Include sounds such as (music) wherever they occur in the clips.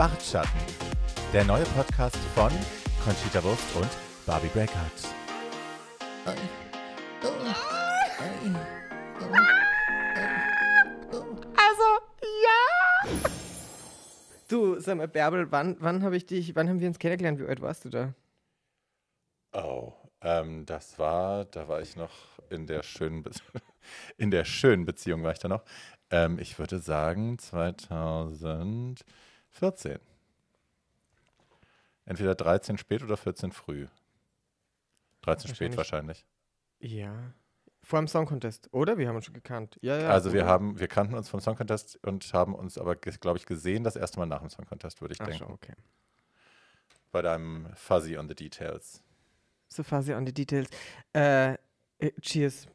Bartschatten, der neue Podcast von Conchita Wurst und Barbie Breakout. Also, ja! Du, sag mal, Bärbel, wann, wann habe ich dich, wann haben wir uns kennengelernt? Wie alt warst du da? Oh, ähm, das war, da war ich noch in der schönen, Be (laughs) in der schönen Beziehung war ich da noch. Ähm, ich würde sagen 2000. 14. Entweder 13 spät oder 14 früh. 13 spät wahrscheinlich. Ja. Vor dem Song Contest, oder? Wir haben uns schon gekannt. Ja, ja. Also wir haben, wir kannten uns vom Song Contest und haben uns aber, glaube ich, gesehen das erste Mal nach dem Song Contest, würde ich Ach denken. Schon, okay. Bei deinem Fuzzy on the Details. So Fuzzy on the Details. Äh, äh cheers.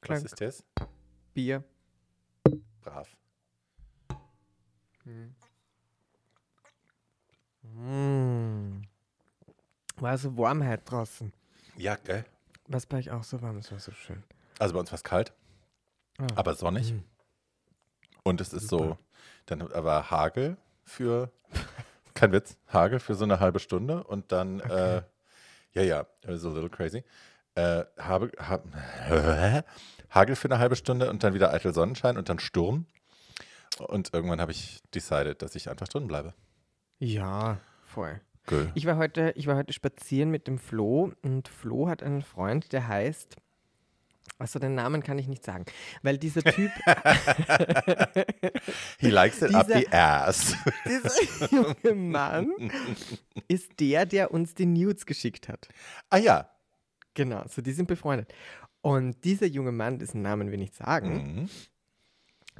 Klang. Was ist das? Bier. Brav. Mhm. War so Warmheit draußen. Ja, gell? Was bei euch auch so warm, ist, war so schön. Also bei uns war es kalt, ah. aber sonnig. Mhm. Und es ist Super. so, dann war Hagel für, (laughs) kein Witz, Hagel für so eine halbe Stunde und dann, äh, okay. äh, ja, ja, it was a little crazy. Äh, habe, hab, (laughs) Hagel für eine halbe Stunde und dann wieder eitel Sonnenschein und dann Sturm. Und irgendwann habe ich decided, dass ich einfach drin bleibe. Ja, voll. Cool. Ich war heute, ich war heute spazieren mit dem Flo und Flo hat einen Freund, der heißt also den Namen kann ich nicht sagen, weil dieser Typ. (laughs) He likes it dieser, up the ass. (laughs) dieser junge Mann ist der, der uns die Nudes geschickt hat. Ah ja. Genau, so die sind befreundet. Und dieser junge Mann, dessen Namen wir nicht sagen, mhm.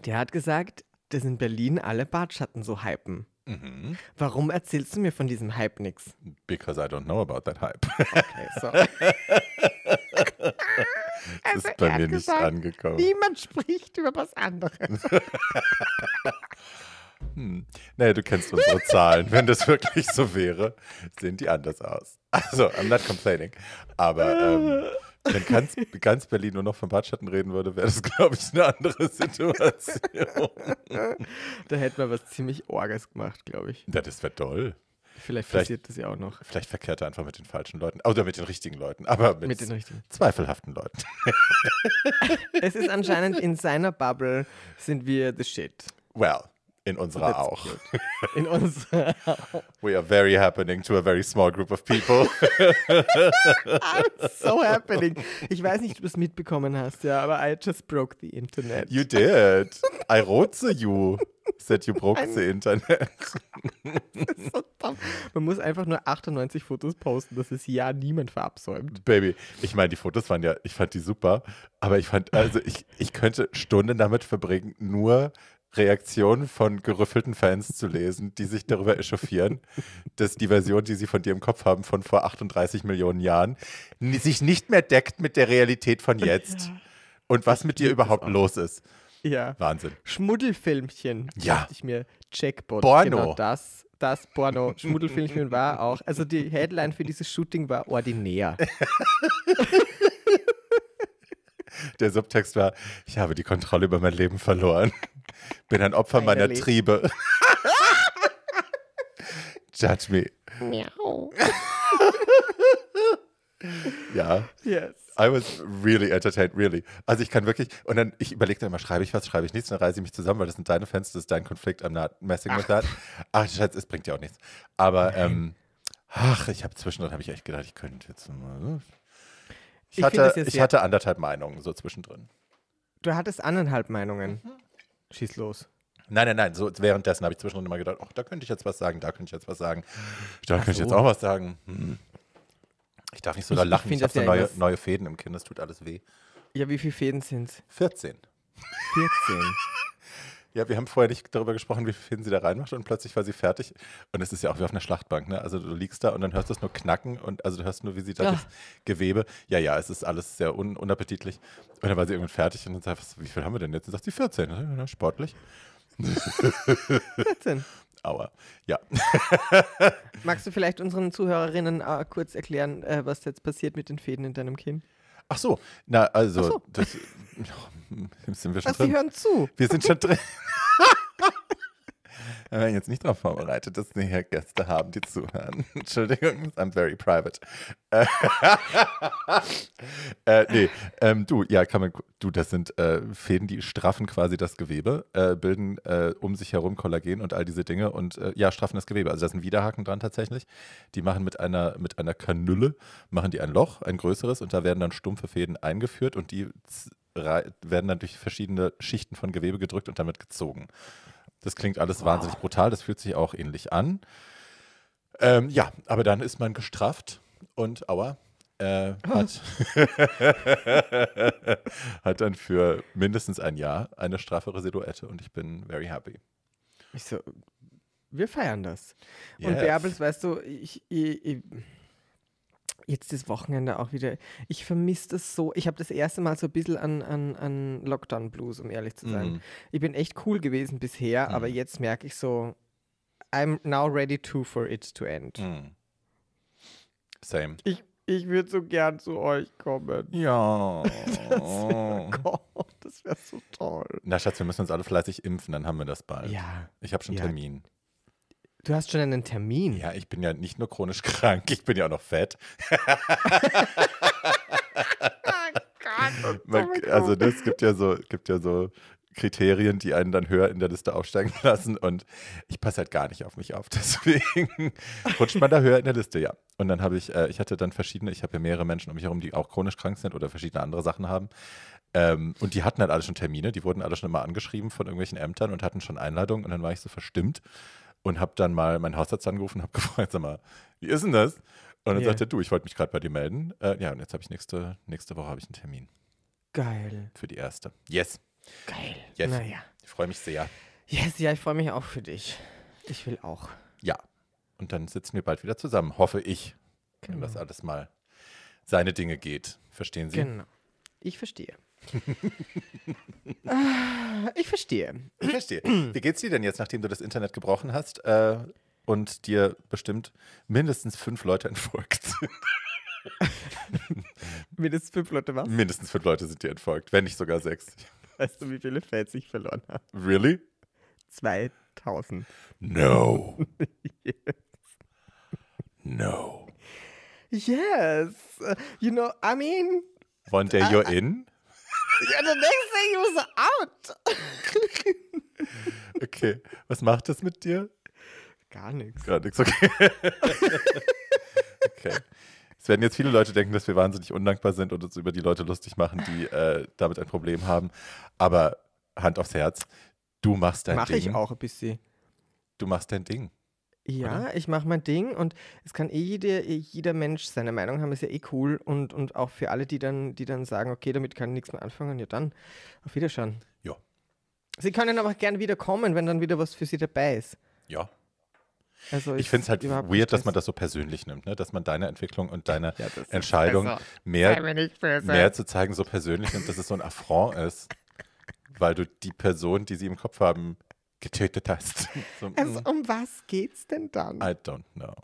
der hat gesagt, dass in Berlin alle Bartschatten so hypen. Mhm. Warum erzählst du mir von diesem Hype nichts? Because I don't know about that hype. Okay, sorry. Es (laughs) also ist bei mir gesagt, nicht angekommen. Niemand spricht über was anderes. (laughs) hm. Naja, du kennst unsere Zahlen. Wenn das wirklich so wäre, sehen die anders aus. Also, I'm not complaining. Aber ähm, wenn ganz, ganz Berlin nur noch von Badschatten reden würde, wäre das, glaube ich, eine andere Situation. da hätten wir was ziemlich Orges gemacht, glaube ich. Ja, das wäre toll. Vielleicht, vielleicht passiert das ja auch noch. Vielleicht verkehrt er einfach mit den falschen Leuten. Oder mit den richtigen Leuten, aber mit, mit den richtigen. zweifelhaften Leuten. (laughs) es ist anscheinend in seiner Bubble sind wir the shit. Well. In unserer That's auch. Good. (laughs) In unserer auch. We are very happening to a very small group of people. (laughs) I'm so happening. Ich weiß nicht, ob du es mitbekommen hast, ja, aber I just broke the internet. You did. I wrote to you. Said you broke the internet. (laughs) so Man muss einfach nur 98 Fotos posten, das ist ja niemand verabsäumt. Baby, ich meine, die Fotos waren ja, ich fand die super, aber ich fand, also ich, ich könnte Stunden damit verbringen, nur Reaktionen von gerüffelten Fans zu lesen, die sich darüber echauffieren, (laughs) dass die Version, die sie von dir im Kopf haben, von vor 38 Millionen Jahren, sich nicht mehr deckt mit der Realität von jetzt ja. und was ich mit dir überhaupt los ist. Ja. Wahnsinn. Schmuddelfilmchen, ja. ich mir. Checkbot. Porno. Genau das das Porno Schmuddelfilmchen war auch. Also die Headline für dieses Shooting war ordinär. (laughs) Der Subtext war, ich habe die Kontrolle über mein Leben verloren. Bin ein Opfer meiner Lied. Triebe. (laughs) Judge me. Miau. ja. Yes. I was really entertained, really. Also ich kann wirklich, und dann, ich überlege dann immer, schreibe ich was, schreibe ich nichts, dann reise ich mich zusammen, weil das sind deine Fans, das ist dein Konflikt, I'm not messing ach. with that. Ach, Schatz, es bringt ja auch nichts. Aber, ähm, ach, ich habe zwischendrin, habe ich echt gedacht, ich könnte jetzt mal... Ich, ich, hatte, ich hatte anderthalb Meinungen so zwischendrin. Du hattest anderthalb Meinungen. Mhm. Schieß los. Nein, nein, nein. So, währenddessen habe ich zwischendurch immer gedacht, ach, da könnte ich jetzt was sagen, da könnte ich jetzt was sagen, da könnte so. ich jetzt auch was sagen. Hm. Ich darf nicht so da lachen, ich, ich habe so neue, neue, Fäden im Kind, das tut alles weh. Ja, wie viele Fäden sind es? 14. 14. Ja, wir haben vorher nicht darüber gesprochen, wie viel sie da reinmacht und plötzlich war sie fertig. Und es ist ja auch wie auf einer Schlachtbank, ne? Also du liegst da und dann hörst du es nur knacken und also du hörst nur, wie sie da ja. das Gewebe. Ja, ja, es ist alles sehr un unappetitlich. Und dann war sie irgendwann fertig und dann sagt, was, wie viel haben wir denn jetzt? Und sagt sie 14, ne? ja, sportlich. 14. (laughs) Aua, ja. (laughs) Magst du vielleicht unseren Zuhörerinnen äh, kurz erklären, äh, was jetzt passiert mit den Fäden in deinem Kinn? Ach so, na, also, so. Das, sind wir schon Was, drin? hören zu. Wir sind schon drin. Wir werden jetzt nicht darauf vorbereitet, dass wir hier Gäste haben, die zuhören. (laughs) Entschuldigung, I'm very private. (laughs) Äh, nee, ähm, du, ja, kann man, du, das sind äh, Fäden, die straffen quasi das Gewebe, äh, bilden äh, um sich herum Kollagen und all diese Dinge und äh, ja, straffen das Gewebe. Also da sind Widerhaken dran tatsächlich. Die machen mit einer, mit einer Kanüle, machen die ein Loch, ein größeres und da werden dann stumpfe Fäden eingeführt und die werden dann durch verschiedene Schichten von Gewebe gedrückt und damit gezogen. Das klingt alles wow. wahnsinnig brutal, das fühlt sich auch ähnlich an. Ähm, ja, aber dann ist man gestrafft und aua, äh, hat, (laughs) hat dann für mindestens ein Jahr eine straffere Silhouette und ich bin very happy. Ich so, wir feiern das. Yes. Und Bärbels, weißt du, ich, ich, ich jetzt das Wochenende auch wieder. Ich vermisse das so. Ich habe das erste Mal so ein bisschen an, an, an Lockdown-Blues, um ehrlich zu sein. Mhm. Ich bin echt cool gewesen bisher, mhm. aber jetzt merke ich so, I'm now ready to for it to end. Mhm. Same. Ich, ich würde so gern zu euch kommen. Ja. Das wäre (laughs) oh das wäre so toll. Na Schatz, wir müssen uns alle fleißig impfen, dann haben wir das bald. Ja. Ich habe schon ja. Termin. Du hast schon einen Termin. Ja, ich bin ja nicht nur chronisch (laughs) krank, ich bin ja auch noch fett. (laughs) Oh man, also das gibt ja so, gibt ja so Kriterien, die einen dann höher in der Liste aufsteigen (laughs) lassen. Und ich passe halt gar nicht auf mich auf. Deswegen rutscht man da höher in der Liste, ja. Und dann habe ich, äh, ich hatte dann verschiedene, ich habe ja mehrere Menschen um mich herum, die auch chronisch krank sind oder verschiedene andere Sachen haben. Ähm, und die hatten halt alle schon Termine, die wurden alle schon immer angeschrieben von irgendwelchen Ämtern und hatten schon Einladungen. Und dann war ich so verstimmt und habe dann mal meinen Hausarzt angerufen und habe (laughs) gefragt, sag mal, wie ist denn das? Und dann yeah. sagte er, du, ich wollte mich gerade bei dir melden. Äh, ja, und jetzt habe ich nächste, nächste Woche ich einen Termin. Geil. Für die erste. Yes. Geil. Yes. Naja. Ich freue mich sehr. Yes, ja, ich freue mich auch für dich. Ich will auch. Ja. Und dann sitzen wir bald wieder zusammen, hoffe ich, genau. wenn das alles mal seine Dinge geht. Verstehen Sie? Genau. Ich verstehe. (laughs) ich verstehe. Ich verstehe. Wie geht's dir denn jetzt, nachdem du das Internet gebrochen hast äh, und dir bestimmt mindestens fünf Leute entfolgt sind? (laughs) mindestens fünf Leute was? Mindestens fünf Leute sind dir entfolgt, wenn nicht sogar sechs. Weißt du, wie viele Fans ich verloren habe? Really? 2000. No. (laughs) yes. No. Yes. You know, I mean, One day äh, you're in. Ja, the next day you was out. (laughs) okay, was macht das mit dir? Gar nichts. Gar nichts, okay. (laughs) okay. Es werden jetzt viele Leute denken, dass wir wahnsinnig undankbar sind und uns über die Leute lustig machen, die äh, damit ein Problem haben. Aber Hand aufs Herz, du machst dein Mach Ding. Mach ich auch ein bisschen. Du machst dein Ding. Ja, oder? ich mache mein Ding und es kann eh jeder, eh jeder Mensch seine Meinung haben, ist ja eh cool. Und, und auch für alle, die dann, die dann sagen, okay, damit kann ich nichts mehr anfangen, ja dann, auf Wiederschauen. Ja. Sie können aber gerne wieder kommen, wenn dann wieder was für sie dabei ist. Ja. Also ich finde es halt weird, Stress. dass man das so persönlich nimmt, ne? dass man deine Entwicklung und deine ja, Entscheidung also, mehr, mehr zu zeigen so persönlich nimmt, dass es so ein Affront ist, weil du die Person, die sie im Kopf haben, getötet hast. (laughs) So, also, mm. um was geht's denn dann? I don't know.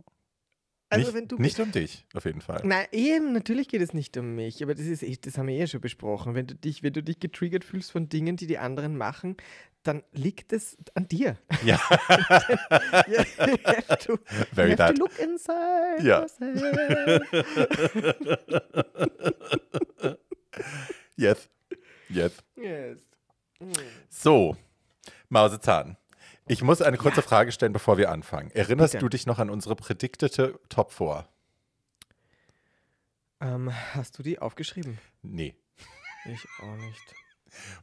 Also nicht, du, nicht, um dich, auf jeden Fall. Nein, eben, natürlich geht es nicht um mich, aber das ist eh, das haben wir eh schon besprochen. Wenn du dich, wenn du dich getriggert fühlst von Dingen, die die anderen machen, dann liegt es an dir. Ja. (laughs) you have to, you have to look inside ja. yourself. (laughs) yes. Yes. Yes. Mm. So, Mausezahn. Ich muss eine kurze ja. Frage stellen, bevor wir anfangen. Erinnerst Bitte. du dich noch an unsere prädiktete Top 4? Ähm, hast du die aufgeschrieben? Nee. Ich auch nicht.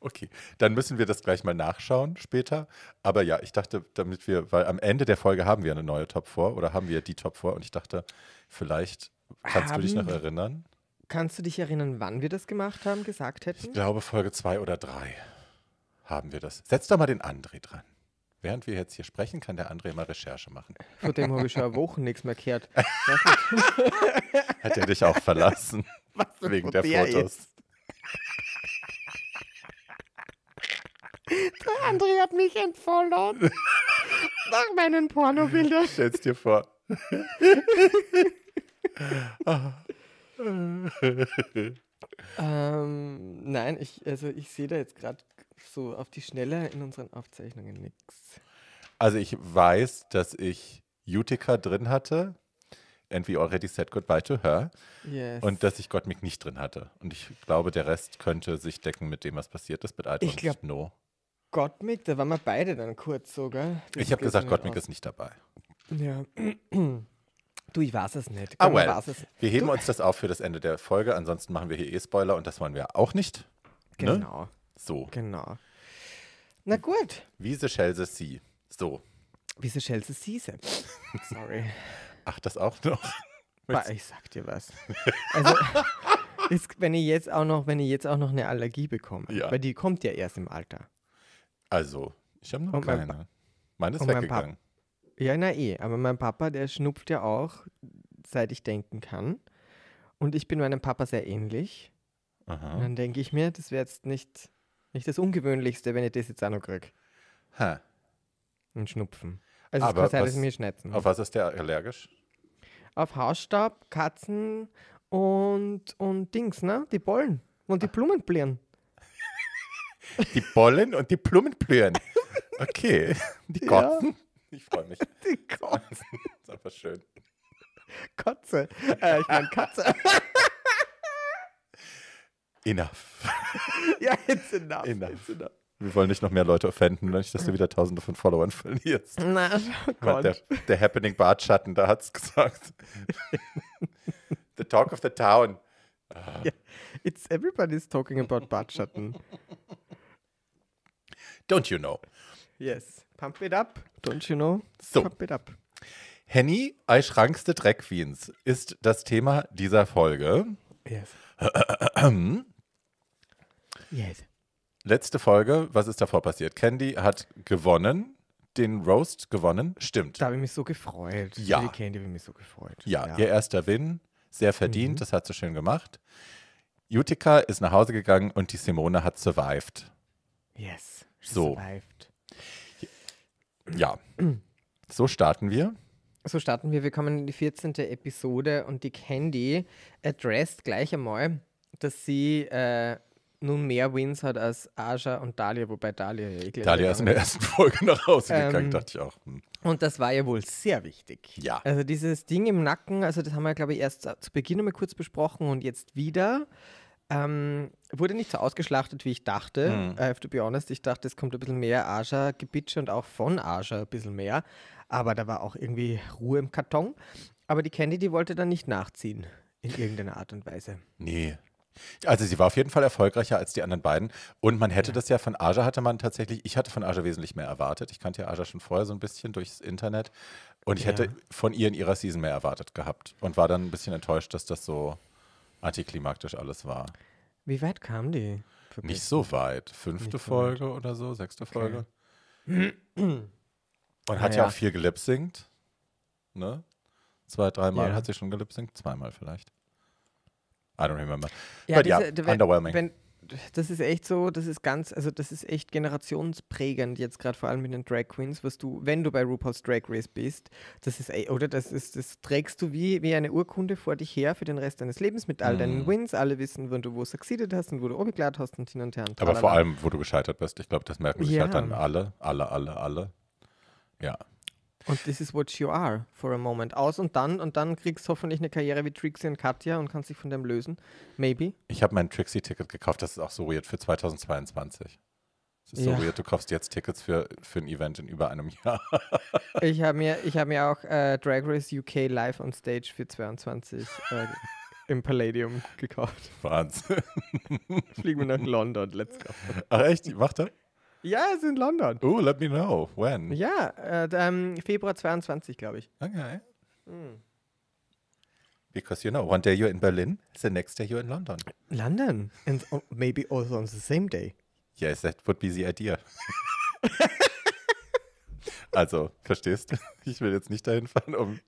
Okay, dann müssen wir das gleich mal nachschauen später. Aber ja, ich dachte, damit wir, weil am Ende der Folge haben wir eine neue Top 4 oder haben wir die Top 4 und ich dachte, vielleicht kannst haben, du dich noch erinnern. Kannst du dich erinnern, wann wir das gemacht haben, gesagt hätten? Ich glaube Folge 2 oder 3 haben wir das. Setz doch mal den André dran. Während wir jetzt hier sprechen, kann der André mal Recherche machen. Von dem habe ich ja Wochen nichts mehr gehört. (laughs) Hat er dich auch verlassen? (laughs) Was wegen der, der Fotos. Ist. Der André hat mich entfollowt. Nach meinen Pornobildern. Stell's dir vor. (laughs) ähm, nein, ich, also ich sehe da jetzt gerade so auf die Schnelle in unseren Aufzeichnungen nichts. Also ich weiß, dass ich Utica drin hatte. And we already said goodbye to her. Yes. Und dass ich Gottmik nicht drin hatte. Und ich glaube, der Rest könnte sich decken mit dem, was passiert ist mit Alter ich glaub, No. Gottmik, da waren wir beide dann kurz sogar. ich habe gesagt, Gottmik ist nicht dabei. Ja. (clears throat) Du, ich weiß es nicht. Ah, Komm, ah, well. Es. Wir heben du. uns das auf für das Ende der Folge. Ansonsten machen wir hier eh Spoiler und das wollen wir auch nicht. Ne? Genau. Ne? So. Genau. Na gut. Wiese Schelse Sie. So. Wiese Schelse Siese. Sorry. Ach, das auch noch. (laughs) Bah, ich sag dir was. Also, (laughs) ist, wenn ich jetzt auch noch, wenn ich jetzt auch noch eine Allergie bekomme, ja. weil die kommt ja erst im Alter. Also, ich habe noch und keine. Mein Meine ist weggegangen. ja, na eh, aber mein Papa, der schnupft ja auch, seit ich denken kann. Und ich bin meinem Papa sehr ähnlich. Aha. Und dann denke ich mir, das wäre jetzt nicht nicht das Ungewöhnlichste, wenn ich das jetzt auch noch kriege. Hä? Und Schnupfen. Also Aber es kann sein, dass ich mir Auf was ist der allergisch? Auf Hausstaub, Katzen und, und Dings, ne? Die Pollen und die ah. Blumenblühen. die Pollen und die Blumenblühen. Okay. Die Kotzen. Ja. Ich freue mich. (laughs) Die Kotzen. Das (laughs) ist einfach schön. Kotze. Äh, ich meine Katze. (laughs) Enough. (laughs) ja, it's enough. enough. It's enough. Wir wollen nicht noch mehr Leute offenden, wenn nicht, dass du wieder Tausende von Followern verlierst. Na, oh Gott. Der, der Happening Bartschatten, da hat es gesagt. (laughs) the talk of the town. Yeah. It's everybody's talking about Bartschatten. Don't you know? Yes. Pump it up. Don't you know? So. Pump it up. Henny, Eischrankste Dreckwiens, ist das Thema dieser Folge. Yes. (clears throat) (clears throat) Yes. Letzte Folge, was ist davor passiert? Candy hat gewonnen, den Roast gewonnen, stimmt. Da habe ich mich so gefreut. Ja. die Candy habe ich mich so gefreut. Ja, ja. ihr erster Win, sehr verdient, mhm. das hat sie schön gemacht. Utica ist nach Hause gegangen und die Simone hat survived. Yes, so. survived. Ja, (clears throat) so starten wir. So starten wir. Wir kommen in die 14. Episode und die Candy addressed gleich einmal, dass sie äh, nun mehr Wins hat als Aja und Dalia, wobei Dalia ja eklig eh Dalia ist in der ersten (laughs) Folge nach Hause ähm, gegangen, dachte ich auch. Hm. Und das war ja wohl sehr wichtig. Ja. Also dieses Ding im Nacken, also das haben wir, glaube ich, erst zu Beginn mal kurz besprochen und jetzt wieder. Ähm, wurde nicht so ausgeschlachtet, wie ich dachte. Hm. I äh, have to be honest, ich dachte, es kommt ein bisschen mehr Aja-Gebitsche und auch von Aja ein bisschen mehr. Aber da war auch irgendwie Ruhe im Karton. Aber die Candy, die wollte dann nicht nachziehen, in irgendeiner Art und Weise. Nee, also sie war auf jeden Fall erfolgreicher als die anderen beiden. Und man hätte ja. das ja von Aja hatte man tatsächlich, ich hatte von Aja wesentlich mehr erwartet. Ich kannte ja Aja schon vorher so ein bisschen durchs Internet. Und ich ja. hätte von ihr in ihrer Season mehr erwartet gehabt. Und war dann ein bisschen enttäuscht, dass das so antiklimaktisch alles war. Wie weit kam die? Nicht so weit. Fünfte so Folge weit. oder so, sechste Folge. Okay. (clears throat) Und hat ja. auch viel gelipsingt. Ne? Zwei, dreimal yeah. hat sie schon gelipsingt, zweimal vielleicht. I don't remember. Ja, But diese, yeah, underwhelming. Wenn, das ist echt so, das ist ganz, also das ist echt generationsprägend jetzt gerade vor allem mit den Drag Queens, was du, wenn du bei RuPaul's Drag Race bist, das ist, oder das ist, das trägst du wie, wie eine Urkunde vor dich her für den Rest deines Lebens mit all deinen mm. Wins, alle wissen, wann du wo succeeded hast und wo du obiglad hast und hin und her. Und Aber vor allem, wo du gescheitert bist, ich glaube, das merken sich ja. halt dann alle, alle, alle, alle. Ja. Und this is what you are for a moment. Aus und dann und dann kriegst hoffentlich eine Karriere wie Trixie und Katja und kannst dich von dem lösen. Maybe. Ich habe mein Trixie-Ticket gekauft, das ist auch so weird für 2022. Das ist ja. so weird, du kaufst jetzt Tickets für, für ein Event in über einem Jahr. (laughs) ich habe mir, (laughs) hab mir auch äh, Drag Race UK live on stage für 22 äh, im Palladium gekauft. Wahnsinn. Fliegen wir nach London, let's go. Ach echt? Macht er? Ja, es ist in London. Oh, let me know. When? Ja, äh, ähm, Februar 22, glaube ich. Okay. Mm. Because you know, one day you're in Berlin, the next day you're in London. London. And oh, maybe also on the same day. Yes, that would be the idea. (laughs) also, verstehst du? Ich will jetzt nicht dahin fahren, um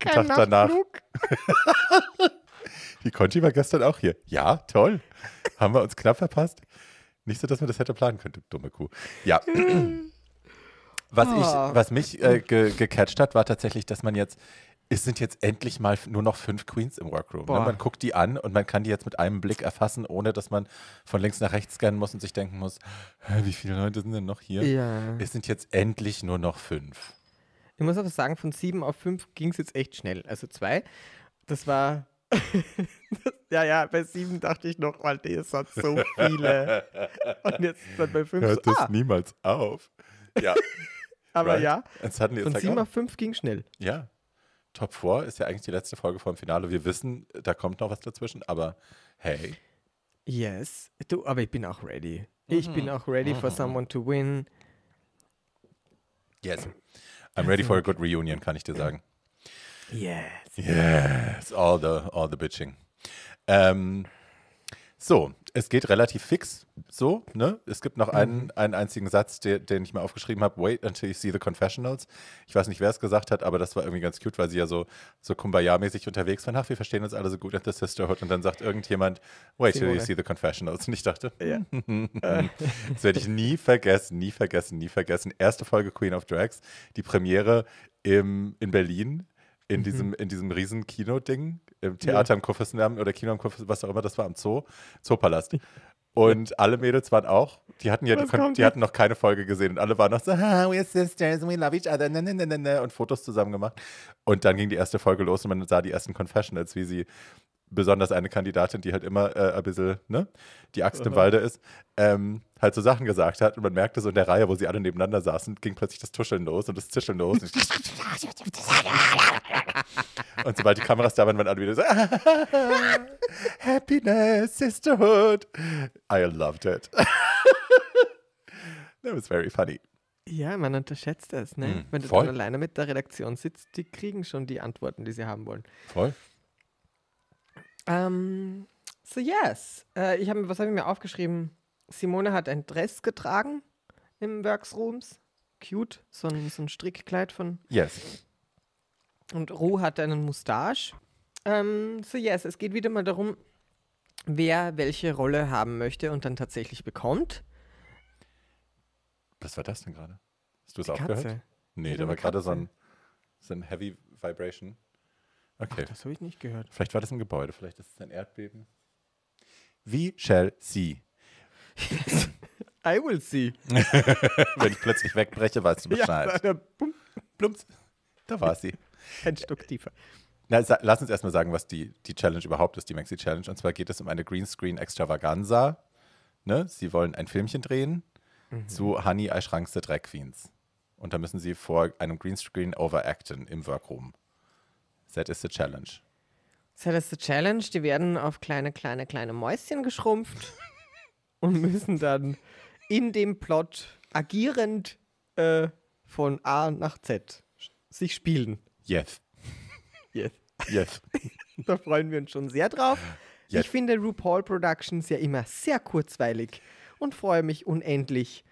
Kein einen Tag danach. (laughs) Die Conti war gestern auch hier. Ja, toll. Haben wir uns knapp verpasst? Nicht so, dass man das hätte planen könnte, dumme Kuh. Ja. (clears throat) was, ich, ah. was mich äh, ge gecatcht hat, war tatsächlich, dass man jetzt, es sind jetzt endlich mal nur noch fünf Queens im Workroom. Ne? Man guckt die an und man kann die jetzt mit einem Blick erfassen, ohne dass man von links nach rechts scannen muss und sich denken muss, wie viele Leute sind denn noch hier? Ja. Es sind jetzt endlich nur noch fünf. Ich muss aber sagen, von sieben auf fünf ging es jetzt echt schnell. Also zwei, das war (laughs) ja, ja, bei sieben dachte ich noch, weil das hat so viele. Und jetzt dann bei fünf. Hört so, das ah. niemals auf. Ja. (laughs) Aber right. ja, jetzt hatten von sieben auf fünf ging schnell. Ja. Top 4 ist ja eigentlich die letzte Folge vom Finale. Wir wissen, da kommt noch was dazwischen, aber hey. Yes. Du, aber ich bin auch ready. Ich bin mhm. auch ready for mhm. someone to win. Yes. I'm ready for a good reunion, kann ich dir (clears throat) sagen. Yes. Yes. All the, all the bitching. Ähm, so, es geht relativ fix. So, ne? Es gibt noch einen, mhm. einen einzigen Satz, der, den ich mir aufgeschrieben habe: Wait until you see the confessionals. Ich weiß nicht, wer es gesagt hat, aber das war irgendwie ganz cute, weil sie ja so, so Kumbaya-mäßig unterwegs waren. Ach, wir verstehen uns alle so gut at the Sisterhood. Und dann sagt irgendjemand: Wait till you see the confessionals. Und ich dachte, ja. Hm, hm, hm, (laughs) das werde ich nie vergessen, nie vergessen, nie vergessen. Erste Folge Queen of Drags, die Premiere im, in Berlin in mhm. diesem, in diesem riesen Kino-Ding, im Theater ja. im Kurfürstendamm oder Kino im Kurfürstendamm, was auch immer, das war am Zoo, Zoopalast. Und alle Mädels waren auch, die hatten ja, die, die hatten noch keine Folge gesehen und alle waren noch so, ah, we're sisters, we love each other, ne, ne, ne, ne, und Fotos zusammen gemacht. Und dann ging die erste Folge los und man sah die ersten Confessionals, wie sie besonders eine Kandidatin, die halt immer äh, ein bisschen ne, die Axt Aha. im Walde ist, ähm, halt so Sachen gesagt hat. Und man merkte so in der Reihe, wo sie alle nebeneinander saßen, ging plötzlich das Tuscheln los und das Zischeln los. und, (laughs) sobald die Kameras da waren, waren alle wieder so (laughs) Happiness, Sisterhood. I loved it. (laughs) That was very funny. Ja, man unterschätzt das, ne? Mm, Wenn du voll. dann alleine mit der Redaktion sitzt, die kriegen schon die Antworten, die sie haben wollen. Voll. Um, ähm, so, yes. Äh, ich hab, was habe ich mir aufgeschrieben? Simone hat ein Dress getragen im Worksrooms. Cute, so ein, so ein Strickkleid von. Yes. Und Ru hat einen Mustache. Um, ähm, so, yes, es geht wieder mal darum, wer welche Rolle haben möchte und dann tatsächlich bekommt. Was war das denn gerade? Hast du es auch gehört? Nee, da war gerade so ein, so ein Heavy Vibration. Okay. Ach, das habe ich nicht gehört. Vielleicht war das ein Gebäude, vielleicht ist es ein Erdbeben. We shall see. (laughs) I will see. (laughs) Wenn ich plötzlich wegbreche, weißt du Bescheid. Ja, plump, plump. da war sie. Ein Stück tiefer. Na, lass uns erstmal sagen, was die, die Challenge überhaupt ist, die Maxi-Challenge. Und zwar geht es um eine Greenscreen-Extravaganza. Ne? Sie wollen ein Filmchen drehen mhm. zu Honey, I Schrankste Drag Queens. Und da müssen sie vor einem Greenscreen overacten im Workroom. That is the challenge. That is the challenge. Die werden auf kleine, kleine, kleine Mäuschen geschrumpft (laughs) und müssen dann in dem Plot agierend äh, von A nach Z sich spielen. Yes. Yes. Yes. (laughs) da freuen wir uns schon sehr drauf. Yes. Ich finde RuPaul Productions ja immer sehr kurzweilig und freue mich unendlich,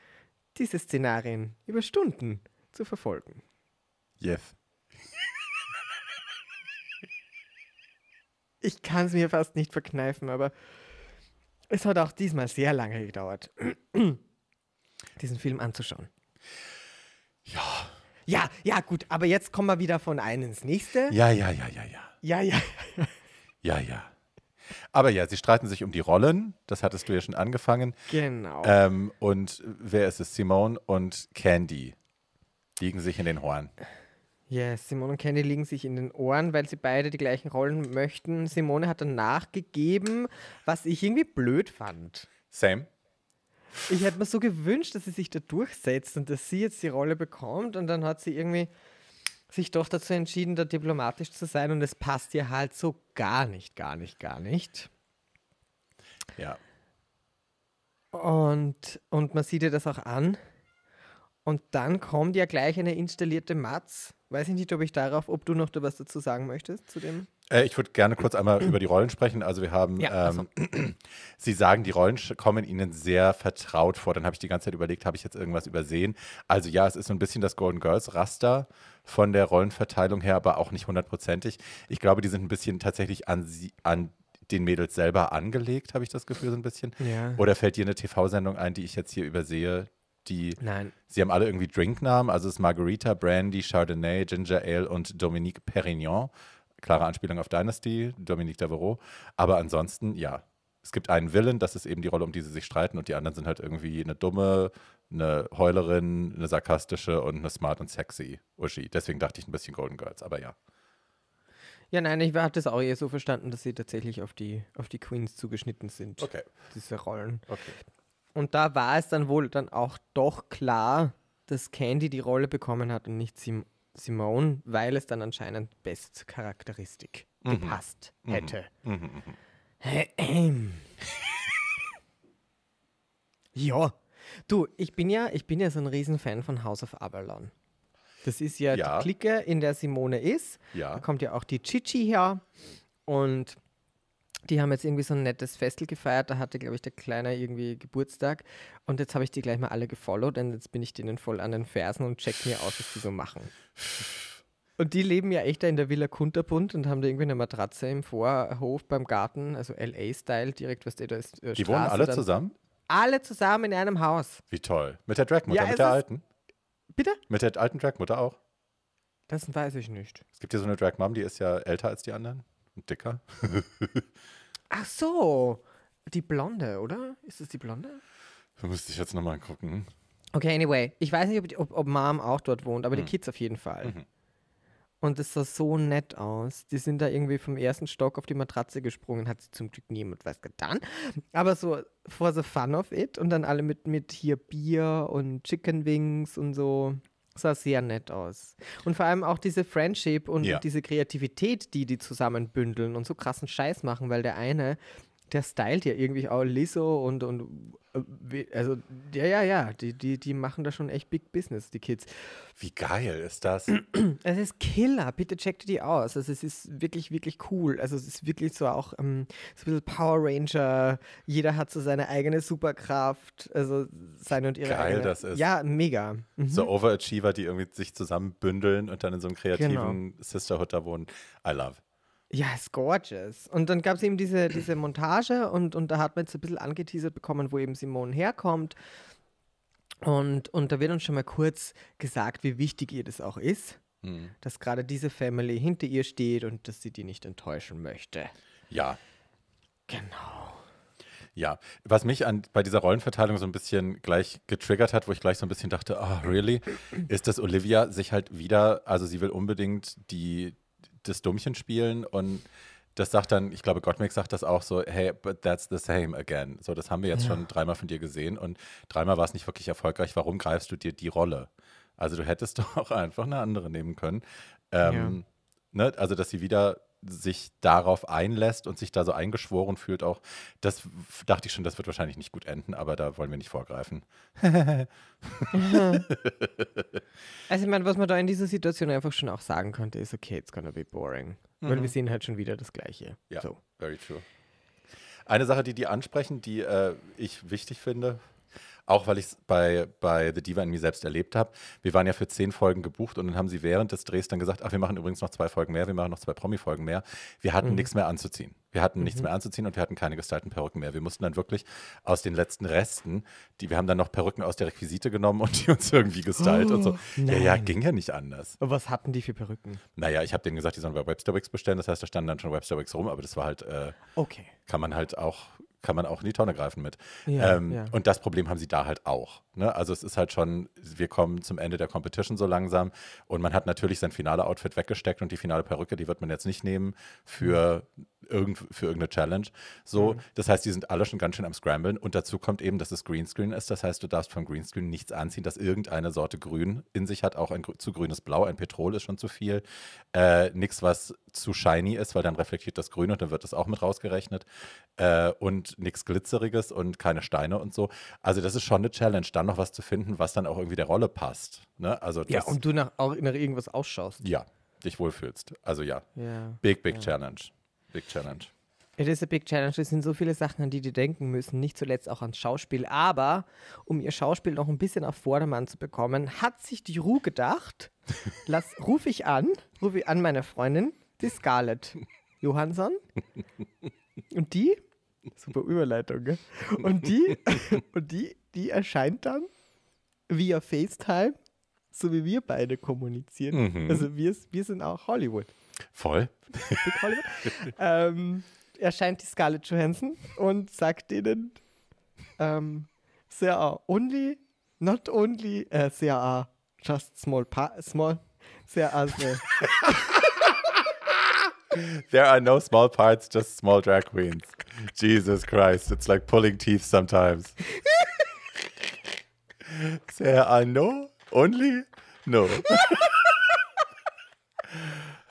diese Szenarien über Stunden zu verfolgen. Yes. ich kann es mir fast nicht verkneifen, aber es hat auch diesmal sehr lange gedauert, (clears throat) diesen Film anzuschauen. Ja. Ja, ja, gut, aber jetzt kommen wir wieder von einem ins nächste. Ja, ja, ja, ja, ja. Ja, ja. ja, ja. Aber ja, sie streiten sich um die Rollen, das hattest du ja schon angefangen. Genau. Ähm, und wer ist es? Simone und Candy liegen sich in den Horn. Yes, Simone und Candy liegen sich in den Ohren, weil sie beide die gleichen Rollen möchten. Simone hat dann nachgegeben, was ich irgendwie blöd fand. Sam? Ich hätte mir so gewünscht, dass sie sich da durchsetzt und dass sie jetzt die Rolle bekommt und dann hat sie irgendwie sich doch dazu entschieden, da diplomatisch zu sein und es passt ihr halt so gar nicht, gar nicht, gar nicht. Ja. Und, und man sieht ihr das auch an. Und dann kommt ja gleich eine installierte Matz. Weiß ich nicht, ob ich darauf, ob du noch was dazu sagen möchtest zu dem. Äh, ich würde gerne kurz einmal über die Rollen sprechen. Also wir haben, ja, ähm, also. (clears throat) Sie sagen, die Rollen kommen Ihnen sehr vertraut vor. Dann habe ich die ganze Zeit überlegt, habe ich jetzt irgendwas übersehen? Also ja, es ist so ein bisschen das Golden Girls Raster von der Rollenverteilung her, aber auch nicht hundertprozentig. Ich glaube, die sind ein bisschen tatsächlich an, sie, an den Mädels selber angelegt, habe ich das Gefühl so ein bisschen. Ja. Oder fällt dir eine TV-Sendung ein, die ich jetzt hier übersehe, die. Nein. Sie haben alle irgendwie Drinknamen. Also es ist Margarita, Brandy, Chardonnay, Ginger Ale und Dominique Perignon. Klare Anspielung auf Dynasty, Dominique Davoreau. Aber ansonsten, ja. Es gibt einen Willen, das ist eben die Rolle, um die sie sich streiten, und die anderen sind halt irgendwie eine dumme, eine Heulerin, eine sarkastische und eine smart und sexy Uschi. Deswegen dachte ich ein bisschen Golden Girls, aber ja. Ja, nein, ich habe das auch eher so verstanden, dass sie tatsächlich auf die, auf die Queens zugeschnitten sind. Okay. Diese Rollen. Okay. Und da war es dann wohl dann auch doch klar, dass Candy die Rolle bekommen hat und nicht Sim Simone, weil es dann anscheinend best Charakteristik mhm. gepasst mhm. hätte. Mhm. Mhm. mhm. (clears throat) ja, du, ich bin ja, ich bin ja so ein Riesenfan von House of Avalon. Das ist ja, ja. die Clique, in der Simone ist. Ja. Da kommt ja auch die Chichi her. Und die haben jetzt irgendwie so ein nettes Festel gefeiert. Da hatte, glaube ich, der Kleine irgendwie Geburtstag. Und jetzt habe ich die gleich mal alle gefollowt. Und jetzt bin ich denen voll an den Fersen und check mir aus, was die so machen. Und die leben ja echt da in der Villa Kunterbund und haben da irgendwie eine Matratze im Vorhof beim Garten, also LA-Style, direkt, was der da ist. Äh, die wohnen alle zusammen? Alle zusammen in einem Haus. Wie toll. Mit der Dragmutter, ja, mit der alten. Bitte? Mit der alten Dragmutter auch. Das weiß ich nicht. Es gibt ja so eine Dragmom, die ist ja älter als die anderen. Decker. Ach so, die Blonde, oder? Ist es die Blonde? Da müsste ich jetzt nochmal gucken. Okay, anyway, ich weiß nicht, ob, ob, ob Mom auch dort wohnt, aber mhm. die Kids auf jeden Fall. Mhm. Und es sah so nett aus. Die sind da irgendwie vom ersten Stock auf die Matratze gesprungen, hat zum Glück niemand was getan. Aber so for the fun of it und dann alle mit, mit hier Bier und Chicken Wings und so sah sehr nett aus. Und vor allem auch diese Friendship und ja. diese Kreativität, die die zusammenbündeln und so krassen Scheiß machen, weil der eine der stylt ja irgendwie auch Lizzo und, und äh, also, ja, ja, ja, die, die, die machen da schon echt Big Business, die Kids. Wie geil ist das? (clears throat) Es ist Killer, bitte checkt die aus. Also, es ist wirklich, wirklich cool. Also, es ist wirklich so auch ähm, so ein bisschen Power Ranger. Jeder hat so seine eigene Superkraft, also seine und ihre geil eigene. Geil, das ist. Ja, mega. Mhm. So Overachiever, die irgendwie sich zusammenbündeln und dann in so einem kreativen genau. Sisterhood da wohnen. I love. Ja, ist gorgeous. Und dann gab es eben diese, diese Montage und, und da hat man jetzt ein bisschen angeteasert bekommen, wo eben Simone herkommt. Und, und da wird uns schon mal kurz gesagt, wie wichtig ihr das auch ist, mhm. dass gerade diese Family hinter ihr steht und dass sie die nicht enttäuschen möchte. Ja. Genau. Ja, was mich an, bei dieser Rollenverteilung so ein bisschen gleich getriggert hat, wo ich gleich so ein bisschen dachte, ah, oh, really, ist, dass Olivia sich halt wieder, also sie will unbedingt die, das Dummchen spielen und das sagt dann, ich glaube, Gottmik sagt das auch so, hey, but that's the same again. So, das haben wir jetzt ja. schon dreimal von dir gesehen und dreimal war es nicht wirklich erfolgreich. Warum greifst du dir die Rolle? Also du hättest (laughs) doch auch einfach eine andere nehmen können. Ähm, ja. ne? Also, dass sie wieder sich darauf einlässt und sich da so eingeschworen fühlt, auch das dachte ich schon, das wird wahrscheinlich nicht gut enden, aber da wollen wir nicht vorgreifen. Mhm. (laughs) also ich meine, was man da in dieser Situation einfach schon auch sagen könnte, ist, okay, it's gonna be boring. Mhm. Weil wir mhm. sehen halt schon wieder das Gleiche. Ja, so. very true. Eine Sache, die die ansprechen, die äh, ich wichtig finde, auch weil ich es bei, bei The Diva in mir selbst erlebt habe. Wir waren ja für zehn Folgen gebucht und dann haben sie während des Drehs dann gesagt, ach, wir machen übrigens noch zwei Folgen mehr, wir machen noch zwei Promi-Folgen mehr. Wir hatten mhm. nichts mehr anzuziehen. Wir hatten mhm. nichts mehr anzuziehen und wir hatten keine gestylten Perücken mehr. Wir mussten dann wirklich aus den letzten Resten, die wir haben dann noch Perücken aus der Requisite genommen und die uns irgendwie gestylt oh, und so. Nein. Oh, ja, ja, ging ja nicht anders. Und was hatten die für Perücken? Naja, ich habe denen gesagt, die sollen bei Webster Wigs bestellen. Das heißt, da standen dann schon Webster Wigs rum, aber das war halt. Äh, okay. Kann man halt auch kann man auch in die Tonne greifen mit. Ja, ähm, ja. Und das Problem haben sie da halt auch. Ne? Also es ist halt schon, wir kommen zum Ende der Competition so langsam und man hat natürlich sein finale Outfit weggesteckt und die finale Perücke, die wird man jetzt nicht nehmen für, mhm. irgend, für irgendeine Challenge. So, mhm. das heißt, die sind alle schon ganz schön am Scramblen und dazu kommt eben, dass es Greenscreen ist. Das heißt, du darfst vom Greenscreen nichts anziehen, das irgendeine Sorte Grün in sich hat, auch ein zu grünes Blau, ein Petrol ist schon zu viel. Äh, nichts, was zu shiny ist, weil dann reflektiert das Grün und dann wird das auch mit rausgerechnet. Äh, und nichts Glitzeriges und keine Steine und so. Also das ist schon eine Challenge, dann noch was zu finden, was dann auch irgendwie der Rolle passt. Ne? Also ja, und du nach, auch nach irgendwas ausschaust. Ja, dich wohlfühlst. Also ja, ja. big, big ja. challenge. Big challenge. It is a big challenge. Es sind so viele Sachen, an die die denken müssen, nicht zuletzt auch ans Schauspiel. Aber um ihr Schauspiel noch ein bisschen auf Vordermann zu bekommen, hat sich die Ruhe gedacht, (laughs) lass, ruf ich an, rufe ich an meine Freundin, die Scarlett Johansson. Und die Super Überleitung, gell? (laughs) Und die, und die, die erscheint dann via FaceTime, so wie wir beide kommunizieren. Mhm. Also wir, wir sind auch Hollywood. Voll. Hollywood. ähm, erscheint die Scarlett Johansson und sagt ihnen, ähm, sehr only, not only, äh, sehr just small, small, sehr also. (laughs) There are no small parts, just small drag queens. Jesus Christ, it's like pulling teeth sometimes. There are no, only no.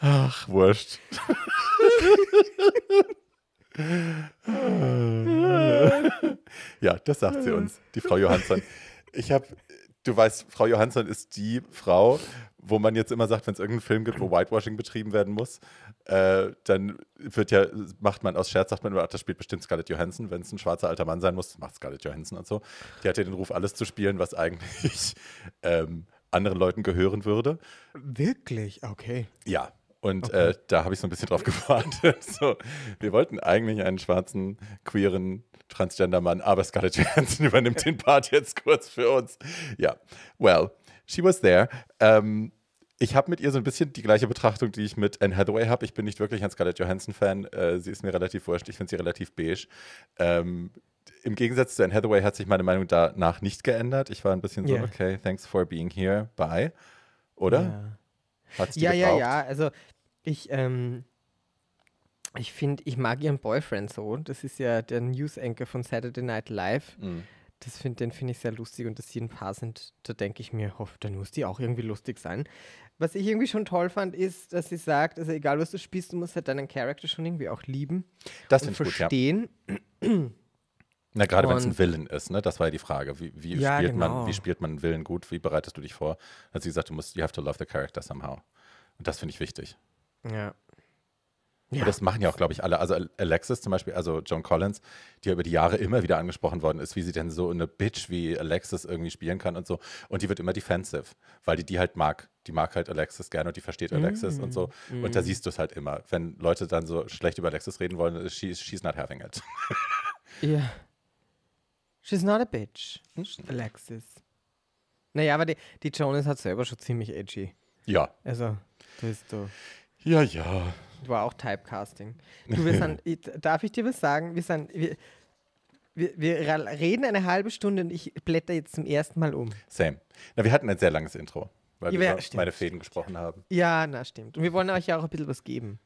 Ach, wurscht. ja, das sagt sie uns, die Frau Johansson. Ich habe, du weißt, Frau Johansson ist die Frau, wo man jetzt immer sagt, wenn es irgendeinen Film gibt, wo Whitewashing betrieben werden muss, äh, dann wird ja, macht man aus Scherz, sagt man immer, ach, das spielt bestimmt Scarlett Johansson. Wenn es ein schwarzer alter Mann sein muss, macht Scarlett Johansson und so. Die hat ja den Ruf, alles zu spielen, was eigentlich (laughs) ähm, anderen Leuten gehören würde. Wirklich? Okay. Ja. Und äh, okay. Äh, da habe ich so ein bisschen drauf gewartet. (laughs) so, wir wollten eigentlich einen schwarzen, queeren Transgender-Mann, aber Scarlett Johansson (laughs) übernimmt den Part jetzt kurz für uns. Ja, well, she was there. Ähm, ich habe mit ihr so ein bisschen die gleiche Betrachtung, die ich mit Anne Hathaway habe. Ich bin nicht wirklich ein Scarlett Johansson-Fan. Äh, sie ist mir relativ wurscht. Ich finde sie relativ beige. Ähm, Im Gegensatz zu Anne Hathaway hat sich meine Meinung danach nicht geändert. Ich war ein bisschen so, okay, thanks for being here, bye. Oder? Ja, ja, ja, ja, Also ich, ähm, ich finde, ich mag ihren Boyfriend so. Das ist ja der News-Anchor von Saturday Night Live. Mhm das find, den finde ich sehr lustig und dass sie ein Paar sind, da denke ich mir, hoff, oh, dann muss die auch irgendwie lustig sein. Was ich irgendwie schon toll fand, ist, dass sie sagt, also egal was du spielst, du musst halt deinen Charakter schon irgendwie auch lieben das und verstehen. Gut, ja. Na, gerade wenn es ein Willen ist, ne? Das war ja die Frage. Wie, wie ja, spielt genau. man, wie spielt man einen Willen gut? Wie bereitest du dich vor? Hat sie gesagt, du musst, you have to love the character somehow. Und das finde ich wichtig. Ja, ja. Und das machen ja auch, glaube ich, alle. Also Alexis zum Beispiel, also John Collins, die ja über die Jahre immer wieder angesprochen worden ist, wie sie denn so eine Bitch wie Alexis irgendwie spielen kann und so. Und die wird immer defensive, weil die die halt mag. Die mag halt Alexis gerne und die versteht Alexis mm. und so. Mm. Und da siehst du es halt immer. Wenn Leute dann so schlecht über Alexis reden wollen, äh, she, she's not having it. yeah. (laughs) She's not a bitch. Alexis. Naja, aber die, die Jonas hat selber schon ziemlich edgy. Ja. Also, das ist so. Ja, ja war auch Typecasting. Du, wir sind, (laughs) darf ich dir was sagen? Wir, sind, wir, wir, wir, reden eine halbe Stunde und ich blätter jetzt zum ersten Mal um. Same. Na, wir hatten ein sehr langes Intro, weil ja, wir über meine Fäden stimmt, gesprochen ja. haben. Ja, na stimmt. Und wir wollen euch ja auch ein bisschen was geben.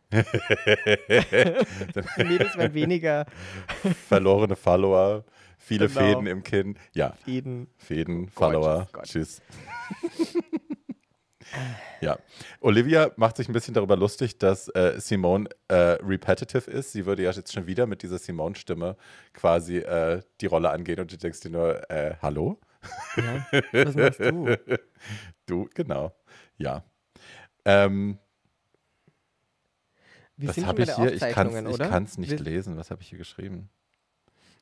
Jedes (laughs) Mal weniger. Verlorene Follower, viele genau. Fäden im Kinn. Ja. Fäden. Fäden, oh Gorgeous, Follower. Oh Gott. Tschüss. (laughs) Ja. Olivia macht sich ein bisschen darüber lustig, dass äh, Simone äh, repetitive ist. Sie würde ja jetzt schon wieder mit dieser Simone-Stimme quasi äh, die Rolle angehen und du denkst dir nur, äh, hallo? Ja, was machst du? (laughs) Du, genau. Ja. Ähm, wir was habe ich hier? Ich kann es nicht Wir lesen. Was habe ich hier geschrieben?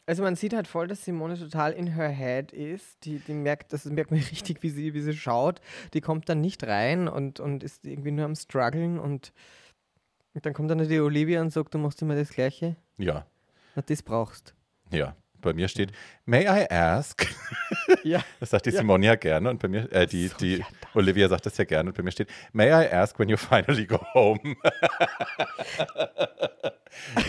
Also man sieht halt voll, dass Simone total in her head ist. Die, die merkt, das merkt man (laughs) richtig, wie sie, wie sie schaut. Die kommt dann nicht rein und, und ist irgendwie nur am struggeln und, dann kommt dann die Olivia und sagt, du machst immer das Gleiche. Ja. Na, das brauchst. Ja. Bei mir steht, may I ask? (laughs) Ja. Das sagt die ja. Simone ja gerne und bei mir, äh, die, so, die ja, Olivia sagt das ja gerne und bei mir steht, may I ask when you finally go home? (laughs)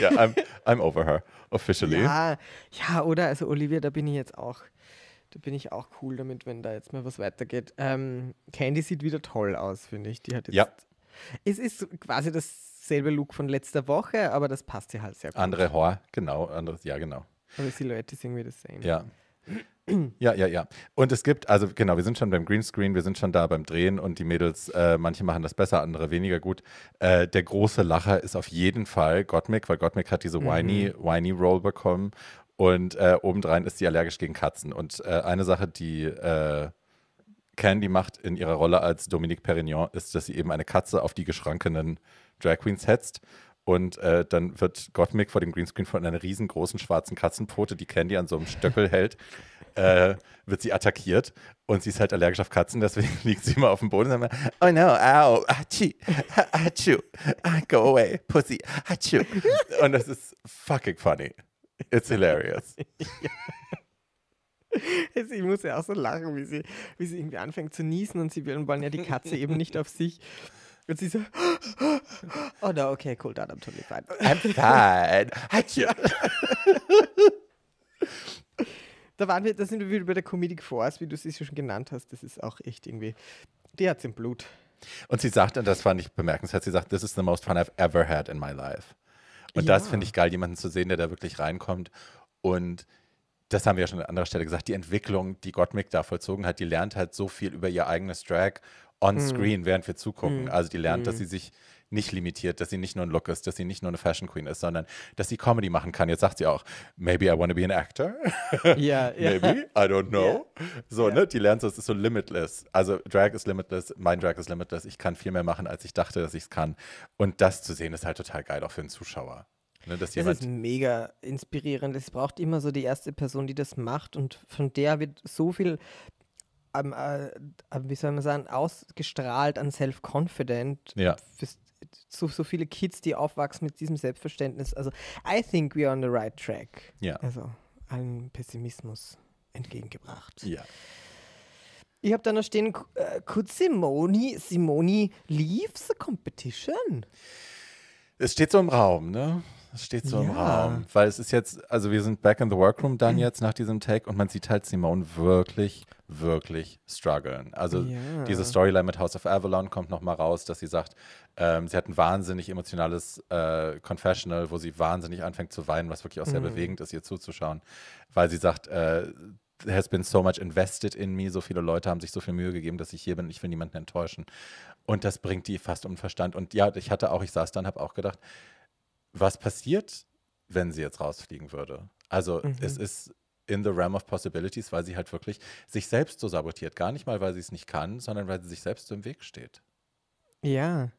ja, I'm, I'm over her. Officially. Ja, ja, oder? Also Olivia, da bin ich jetzt auch, da bin ich auch cool damit, wenn da jetzt mal was weitergeht. Ähm, Candy sieht wieder toll aus, finde ich. Die hat jetzt. Ja. Es ist quasi dasselbe Look von letzter Woche, aber das passt ihr halt sehr gut. Andere Haar, genau, anderes, ja, genau. Aber die Silhouette ist irgendwie das same. Ja. Ja, ja, ja. Und es gibt, also genau, wir sind schon beim Greenscreen, wir sind schon da beim Drehen und die Mädels, äh, manche machen das besser, andere weniger gut. Äh, der große Lacher ist auf jeden Fall Gottmik, weil Gottmik hat diese mhm. whiny, mhm. whiny Roll bekommen und äh, obendrein ist sie allergisch gegen Katzen. Und äh, eine Sache, die äh, Candy macht in ihrer Rolle als Dominique Perignon, ist, dass sie eben eine Katze auf die geschrankenen Drag Queens hetzt und äh, dann wird Gottmik vor dem Greenscreen von einer riesengroßen schwarzen Katzenpote, die Candy an so einem Stöckel hält, äh, wird sie attackiert. Und sie ist halt allergisch auf Katzen, deswegen (laughs) liegt sie immer auf dem Boden und sagt, oh no, au, achi, achu, go away, pussy, achu. Und das ist fucking funny. It's hilarious. (laughs) Sie muss ja auch so lachen, wie sie, wie sie irgendwie anfängt zu niesen und sie wollen ja die Katze eben nicht auf sich. Und sie so, oh no, okay, cool, dann I'm totally fine. I'm fine. Hat you. Da waren wir, da sind wir wieder bei der Comedic Force, wie du sie schon genannt hast. Das ist auch echt irgendwie, die hat es im Blut. Und sie sagt, und das fand ich bemerkenswert, sie sagt, this is the most fun I've ever had in my life. Und ja. das finde ich geil, jemanden zu sehen, der da wirklich reinkommt. Und das haben wir ja schon an anderer Stelle gesagt, die Entwicklung, die Gottmik da vollzogen hat, die lernt halt so viel über ihr eigenes Drag on mhm. screen, mhm. während wir zugucken. Mhm. Also die lernt, mhm. dass sie sich nicht limitiert, dass sie nicht nur ein Look ist, dass sie nicht nur eine Fashion Queen ist, sondern dass sie Comedy machen kann. Jetzt sagt sie auch, maybe I want to be an actor. yeah, (laughs) Maybe, yeah. I don't know. Yeah. So, ne? Die lernt so, es ist so limitless. Also Drag ist limitless, mein Drag ist limitless. Ich kann viel mehr machen, als ich dachte, dass ich es kann. Und das zu sehen, ist halt total geil, auch für einen Zuschauer. Ne, das ist mega inspirierend. Es braucht immer so die erste Person, die das macht und von der wird so viel um, uh, äh, wie soll man sagen, ausgestrahlt an Self-Confident. Ja. So, so viele Kids, die aufwachsen mit diesem Selbstverständnis. Also, I think we are on the right track. Ja. Also, allen Pessimismus entgegengebracht. Ja. Ich habe da noch stehen, äh, could Simoni, Simoni leave the competition? Es steht so im Raum, ne? Das steht so ja. im Raum. Weil es ist jetzt, also wir sind back in the workroom dann mhm. jetzt nach diesem Take und man sieht halt Simone wirklich, wirklich strugglen. Also ja. diese Storyline mit House of Avalon kommt nochmal raus, dass sie sagt, ähm, sie hat ein wahnsinnig emotionales äh, Confessional, wo sie wahnsinnig anfängt zu weinen, was wirklich auch sehr mhm. bewegend ist, ihr zuzuschauen. Weil sie sagt, äh, has been so much invested in me, so viele Leute haben sich so viel Mühe gegeben, dass ich hier bin, ich will niemanden enttäuschen. Und das bringt die fast um Verstand. Und ja, ich hatte auch, ich saß dann, habe auch gedacht, was passiert, wenn sie jetzt rausfliegen würde? Also mhm. es ist in the realm of possibilities, weil sie halt wirklich sich selbst so sabotiert. Gar nicht mal, weil sie es nicht kann, sondern weil sie sich selbst so im Weg steht. Ja.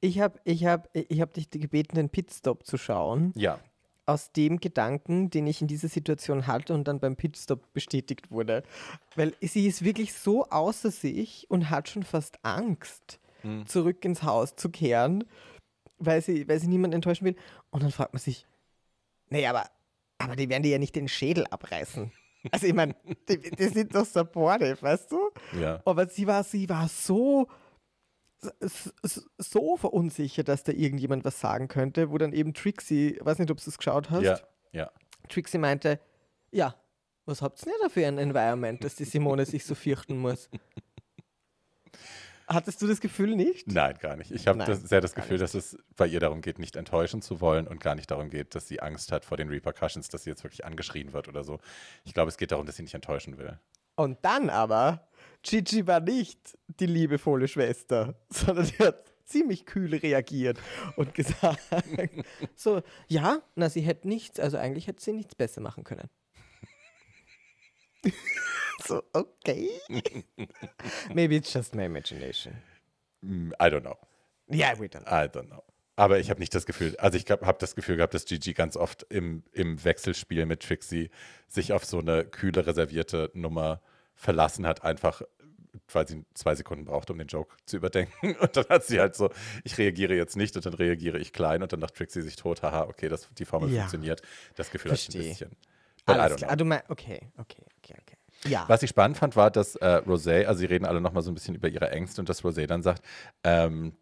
Ich habe ich hab, ich hab dich gebeten, den Pitstop zu schauen. Ja. Aus dem Gedanken, den ich in dieser Situation hatte und dann beim Pitstop bestätigt wurde. Weil sie ist wirklich so außer sich und hat schon fast Angst, mhm. zurück ins Haus zu kehren weil sie, weil sie niemanden enttäuschen will. Und dann fragt man sich, nee, aber, aber die werden dir ja nicht den Schädel abreißen. Also ich meine, (laughs) die, die, sind doch supportive, weißt du? Ja. Aber sie war, sie war so, so verunsichert, dass da irgendjemand was sagen könnte, wo dann eben Trixie, weiß nicht, ob du es geschaut hast. Ja, ja. Trixie meinte, ja, was habt ihr denn da für ein Environment, dass die Simone sich so fürchten muss? (laughs) Hattest du das Gefühl nicht? Nein, gar nicht. Ich habe sehr das Gefühl, nicht. dass es bei ihr darum geht, nicht enttäuschen zu wollen und gar nicht darum geht, dass sie Angst hat vor den Repercussions, dass sie jetzt wirklich angeschrien wird oder so. Ich glaube, es geht darum, dass sie nicht enttäuschen will. Und dann aber, Gigi war nicht die liebevolle Schwester, (laughs) sondern sie hat ziemlich kühl reagiert und (laughs) gesagt, so, ja, na, sie hätte nichts, also eigentlich hätte sie nichts besser machen können so, okay. (laughs) Maybe it's just my imagination. Mm, I don't know. Yeah, we don't. Know. I don't know. Aber ich habe nicht das Gefühl, also ich habe das Gefühl gehabt, dass Gigi ganz oft im, im Wechselspiel mit Trixie sich auf so eine kühle, reservierte Nummer verlassen hat, einfach weil sie zwei Sekunden braucht, um den Joke zu überdenken. (laughs) Und dann hat sie halt so, ich reagiere jetzt nicht und dann reagiere ich klein und dann macht Trixie sich tot, haha, okay, das, die Formel ja. funktioniert. Das Gefühl hat ein bisschen. Alles klar. Ah, du mein, okay, okay, okay, okay. Ja. Was ich spannend fand, war, dass äh, Rosé, also sie reden alle nochmal so ein bisschen über ihre Ängste und dass Rosé dann sagt, ähm,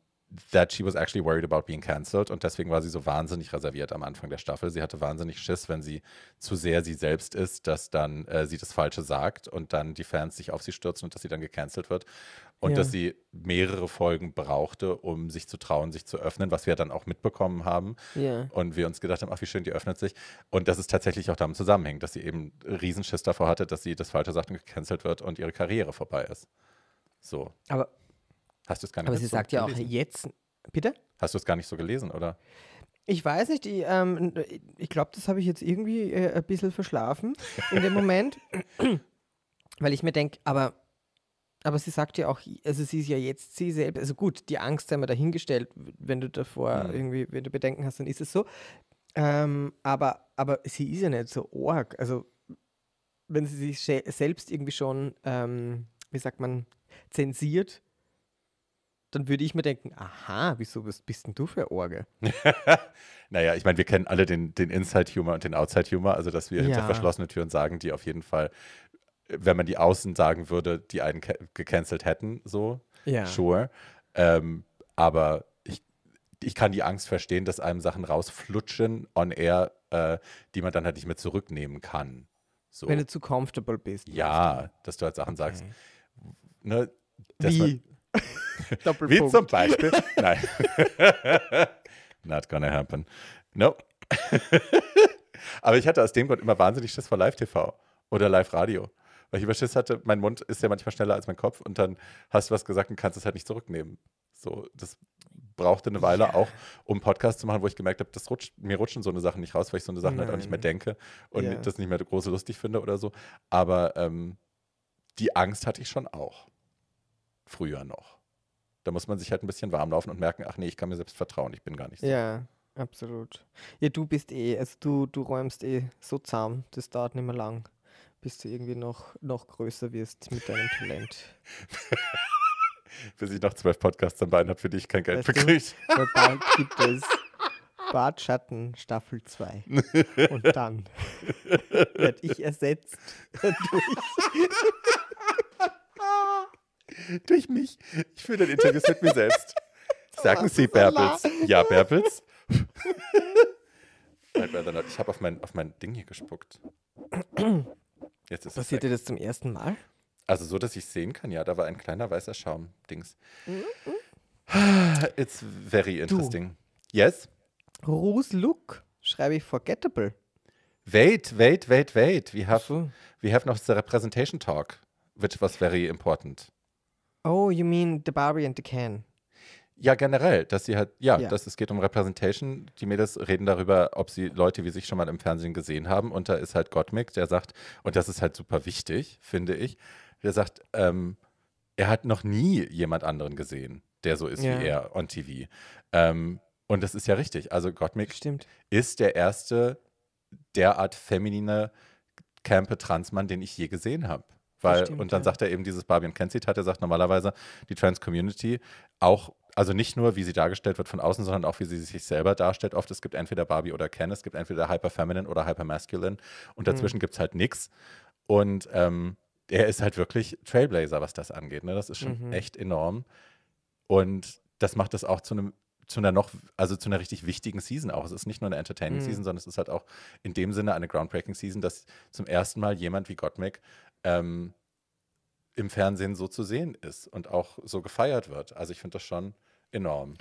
that she was actually worried about being cancelled und deswegen war sie so wahnsinnig reserviert am Anfang der Staffel. Sie hatte wahnsinnig Schiss, wenn sie zu sehr sie selbst ist, dass dann äh, sie das Falsche sagt und dann die Fans sich auf sie stürzen und dass sie dann gecancelt wird und ja. dass sie mehrere Folgen brauchte, um sich zu trauen, sich zu öffnen, was wir dann auch mitbekommen haben ja. und wir uns gedacht haben, ach wie schön, die öffnet sich und dass es tatsächlich auch damit zusammenhängt, dass sie eben Riesenschiss davor hatte, dass sie das Falsche sagt und gecancelt wird und ihre Karriere vorbei ist. So. Aber Hast du es gar nicht Aber sie so sagt ja auch jetzt, bitte? Hast du es gar nicht so gelesen, oder? Ich weiß nicht, ähm, ich, ähm, ich glaube, das habe ich jetzt irgendwie äh, ein bisschen verschlafen in dem Moment, (laughs) weil ich mir denke, aber, aber sie sagt ja auch, also sie ist ja jetzt sie selbst, also gut, die Angst sei mal dahingestellt, wenn du davor mhm. irgendwie, wenn du Bedenken hast, dann ist es so. Ähm, aber, aber sie ist ja nicht so arg, also wenn sie sich selbst irgendwie schon, ähm, wie sagt man, zensiert, dann würde ich mir denken, aha, wieso was bist denn du für Orgel? (laughs) naja, ich meine, wir kennen alle den, den Inside-Humor und den Outside-Humor, also dass wir ja. hinter verschlossenen Türen sagen, die auf jeden Fall, wenn man die außen sagen würde, die einen gecancelt hätten, so, ja. sure. Ähm, aber ich, ich kann die Angst verstehen, dass einem Sachen rausflutschen on air, äh, die man dann halt nicht mehr zurücknehmen kann. So. Wenn du zu comfortable bist. Ja, dass du halt Sachen okay. sagst. Ne, Wie? Man, (laughs) Doppelpunkt. Wie zum Beispiel. Nein. (laughs) Not gonna happen. Nope. (laughs) Aber ich hatte aus dem Grund immer wahnsinnig Schiss vor Live-TV oder Live-Radio. Weil ich immer Schiss hatte, mein Mund ist ja manchmal schneller als mein Kopf und dann hast du was gesagt und kannst es halt nicht zurücknehmen. So, das brauchte eine Weile ja. auch, um Podcasts zu machen, wo ich gemerkt habe, das rutscht, mir rutschen so eine Sachen nicht raus, weil ich so eine Sache halt auch nicht mehr denke und ja. das nicht mehr große lustig finde oder so. Aber ähm, die Angst hatte ich schon auch früher noch. Da muss man sich halt ein bisschen warm laufen und merken, ach nee, ich kann mir selbst vertrauen, ich bin gar nicht so. Ja, absolut. Ja, du bist eh, also du, du räumst eh so zahm, das dauert nicht mehr lang, bis du irgendwie noch, noch größer wirst mit deinem Talent. (laughs) bis ich noch zwölf Podcasts am Bein habe, für die ich kein Geld weißt bekriege. (laughs) bald gibt es Bartschatten Staffel 2. Und dann (laughs) werde ich ersetzt durch durch mich. Ich führe dann Interviews mit mir selbst. (laughs) Sagen Sie Bärbels. Ja, Bärbels. (laughs) Ich habe auf mein, auf mein Ding hier gespuckt. Jetzt ist Passiert dir das zum ersten Mal? Also so, dass ich es sehen kann, ja, da war ein kleiner weißer Schaum-Dings. Mhm, mhm. It's very interesting. Du. Yes? Ruh's Look schreibe ich forgettable. Wait, wait, wait, wait. We have, we have noch the representation talk, which was very important. Oh, you mean the Barbie and the Ken? Ja, generell, dass sie halt, ja, ja. Dass es geht um Representation. Die Mädels reden darüber, ob sie Leute wie sich schon mal im Fernsehen gesehen haben. Und da ist halt Gottmik, der sagt, und das ist halt super wichtig, finde ich, der sagt, ähm, er hat noch nie jemand anderen gesehen, der so ist ja. wie er on TV. Ähm, und das ist ja richtig. Also Gottmik Stimmt. ist der erste derart feminine Campe-Transmann, den ich je gesehen habe. Weil, stimmt, und dann ja. sagt er eben dieses Barbie und Ken Zitat, er sagt normalerweise, die Trans-Community auch, also nicht nur, wie sie dargestellt wird von außen, sondern auch, wie sie sich selber darstellt. Oft, es gibt entweder Barbie oder Ken, es gibt entweder Hyper-Feminine oder Hyper-Masculine und mhm. dazwischen mhm. gibt es halt nichts. Und ähm, er ist halt wirklich Trailblazer, was das angeht. Ne? Das ist schon mhm. echt enorm. Und das macht das auch zu einem zu einer noch, also zu einer richtig wichtigen Season auch. Es ist nicht nur eine Entertaining mhm. Season, sondern es ist halt auch in dem Sinne eine Groundbreaking Season, dass zum ersten Mal jemand wie Gottmik ähm, im Fernsehen so zu sehen ist und auch so gefeiert wird. Also ich finde das schon enorm.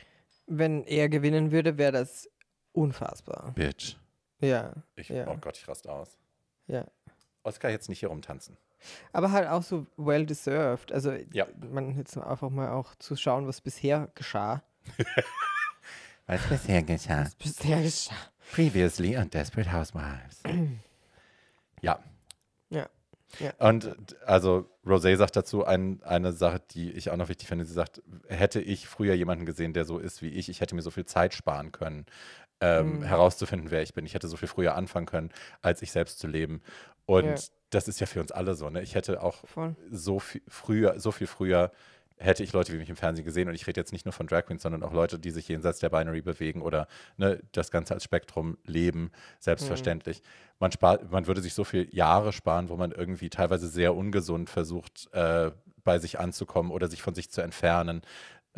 Wenn er gewinnen würde, wäre das unfassbar. Bitch. Ja, ich, ja. Oh Gott, ich raste aus. Ja. Oscar jetzt nicht hier rumtanzen. Aber halt auch so well deserved. Also ja. man jetzt einfach mal auch zu schauen, was bisher geschah. (laughs) was bisher geschah. Was bisher geschah. Previously on Desperate Housewives. (clears throat) ja, ja. Und also Rosé sagt dazu ein, eine Sache, die ich auch noch wichtig finde. Sie sagt, hätte ich früher jemanden gesehen, der so ist wie ich, ich hätte mir so viel Zeit sparen können, ähm, mhm. herauszufinden, wer ich bin. Ich hätte so viel früher anfangen können, als ich selbst zu leben. Und ja. das ist ja für uns alle so. Ne? Ich hätte auch Voll. so viel früher, so viel früher hätte ich Leute wie mich im Fernsehen gesehen und ich rede jetzt nicht nur von Drag Queens, sondern auch Leute, die sich jenseits der Binary bewegen oder ne, das Ganze als Spektrum leben, selbstverständlich. Mhm. Man, spart, man würde sich so viele Jahre sparen, wo man irgendwie teilweise sehr ungesund versucht, äh, bei sich anzukommen oder sich von sich zu entfernen.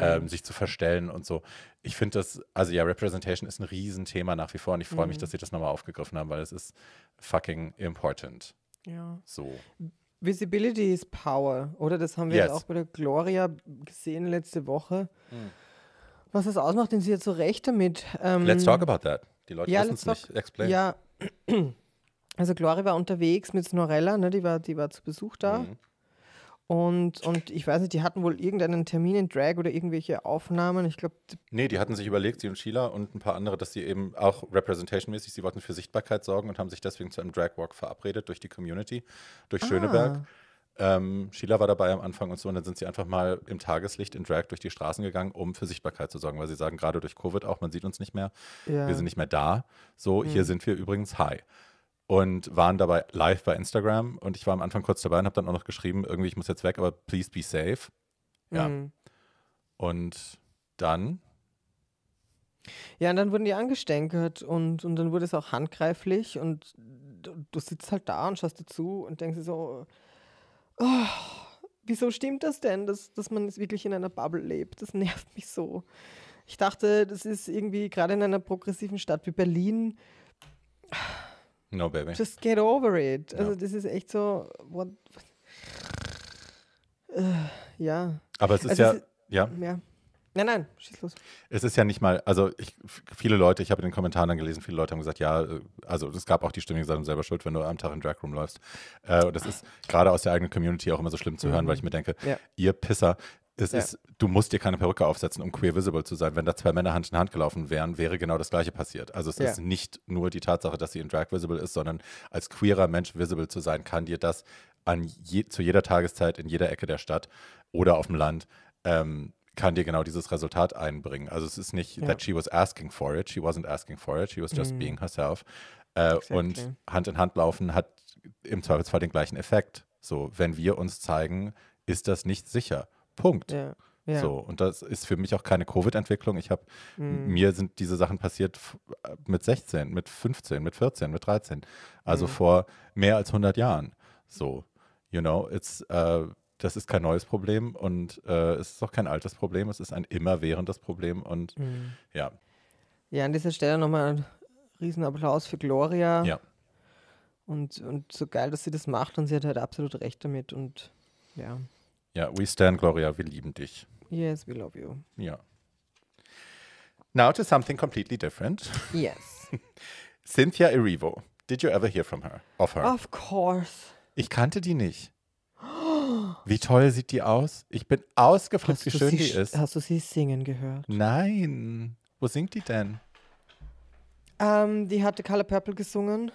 Ähm, sich zu verstellen und so. Ich finde das, also ja, Representation ist ein Riesenthema nach wie vor und ich freue mhm. mich, dass sie das nochmal aufgegriffen haben, weil es ist fucking important. Ja. So. Visibility is power, oder? Das haben wir yes. ja auch bei der Gloria gesehen letzte Woche. Mm. Was das ausmacht, denn sie hat so recht damit. Ähm, let's talk about that. Die Leute ja, wissen es nicht. Explain. Ja. (clears throat) Also Gloria war unterwegs mit Snorella, ne? die, war, die war zu Besuch da. Mhm. Und, und ich weiß nicht, die hatten wohl irgendeinen Termin in Drag oder irgendwelche Aufnahmen. Ich glaube. Nee, die hatten sich überlegt, sie und Sheila und ein paar andere, dass sie eben auch representationmäßig, sie wollten für Sichtbarkeit sorgen und haben sich deswegen zu einem Dragwalk verabredet durch die Community, durch ah. Schöneberg. Ah. Ähm, Sheila war dabei am Anfang und so, und dann sind sie einfach mal im Tageslicht in Drag durch die Straßen gegangen, um für Sichtbarkeit zu sorgen, weil sie sagen, gerade durch Covid auch, man sieht uns nicht mehr, ja. wir sind nicht mehr da. So, mhm. hier hm. sind wir übrigens high und waren dabei live bei Instagram. Und ich war am Anfang kurz dabei und habe dann auch noch geschrieben, irgendwie, ich muss jetzt weg, aber please be safe. Ja. Mhm. Und dann. Ja, und dann wurden die angestänkert und, und dann wurde es auch handgreiflich und du, du sitzt halt da und schaust dir zu und denkst dir so, oh, wieso stimmt das denn, dass, dass man wirklich in einer Bubble lebt? Das nervt mich so. Ich dachte, das ist irgendwie gerade in einer progressiven Stadt wie Berlin, No, baby. Just get over it. Also, das ist echt so. What, what, äh, ja. Aber es ist also ja, es, ja. Ja. Nein, nein, schieß los. Es ist ja nicht mal, also ich, viele Leute, ich habe in den Kommentaren dann gelesen, viele Leute haben gesagt, ja, äh, also es gab auch die Stimme, die gesagt selber schuld, wenn du am Tag in Drag Room läufst. Äh, und das ist ah. gerade aus der eigenen Community auch immer so schlimm zu hören, mhm. weil ich mir denke, ja. ihr Pisser, es ja. ist, du musst dir keine Perücke aufsetzen, um queer visible zu sein. Wenn da zwei Männer Hand in Hand gelaufen wären, wäre genau das Gleiche passiert. Also es ja. ist nicht nur die Tatsache, dass sie in Drag visible ist, sondern als queerer Mensch visible zu sein, kann dir das an je, zu jeder Tageszeit in jeder Ecke der Stadt oder auf dem Land ähm, kann dir genau dieses Resultat einbringen. Also es ist nicht ja. that she was asking for it, she wasn't asking for it, she was just mhm. being herself. Äh, exactly. Und Hand in Hand laufen hat im Zweifelsfall den gleichen Effekt. So, wenn wir uns zeigen, ist das nicht sicher Punkt. Ja. Ja. So, und das ist für mich auch keine Covid-Entwicklung. Ich habe, mhm. mir sind diese Sachen passiert äh, mit 16, mit 15, mit 14, mit 13. Also mhm. vor mehr als 100 Jahren. So, you know, it's, uh, das ist kein neues Problem und uh, es ist auch kein altes Problem. Es ist ein immerwährendes Problem und mhm. ja. Ja, an dieser Stelle nochmal einen riesen Applaus für Gloria. Ja. Und, und so geil, dass sie das macht und sie hat halt absolut recht damit und ja. Ja, we stand, Gloria, wir lieben dich. Yes, we love you. Ja. Now to something completely different. Yes. (laughs) Cynthia Erivo. Did you ever hear from her? Of her? Of course. Ich kannte die nicht. Wie toll sieht die aus? Ich bin ausgefragt, wie schön sie, die ist. Hast du sie singen gehört? Nein. Wo singt die denn? Ähm, die hatte Color Purple gesungen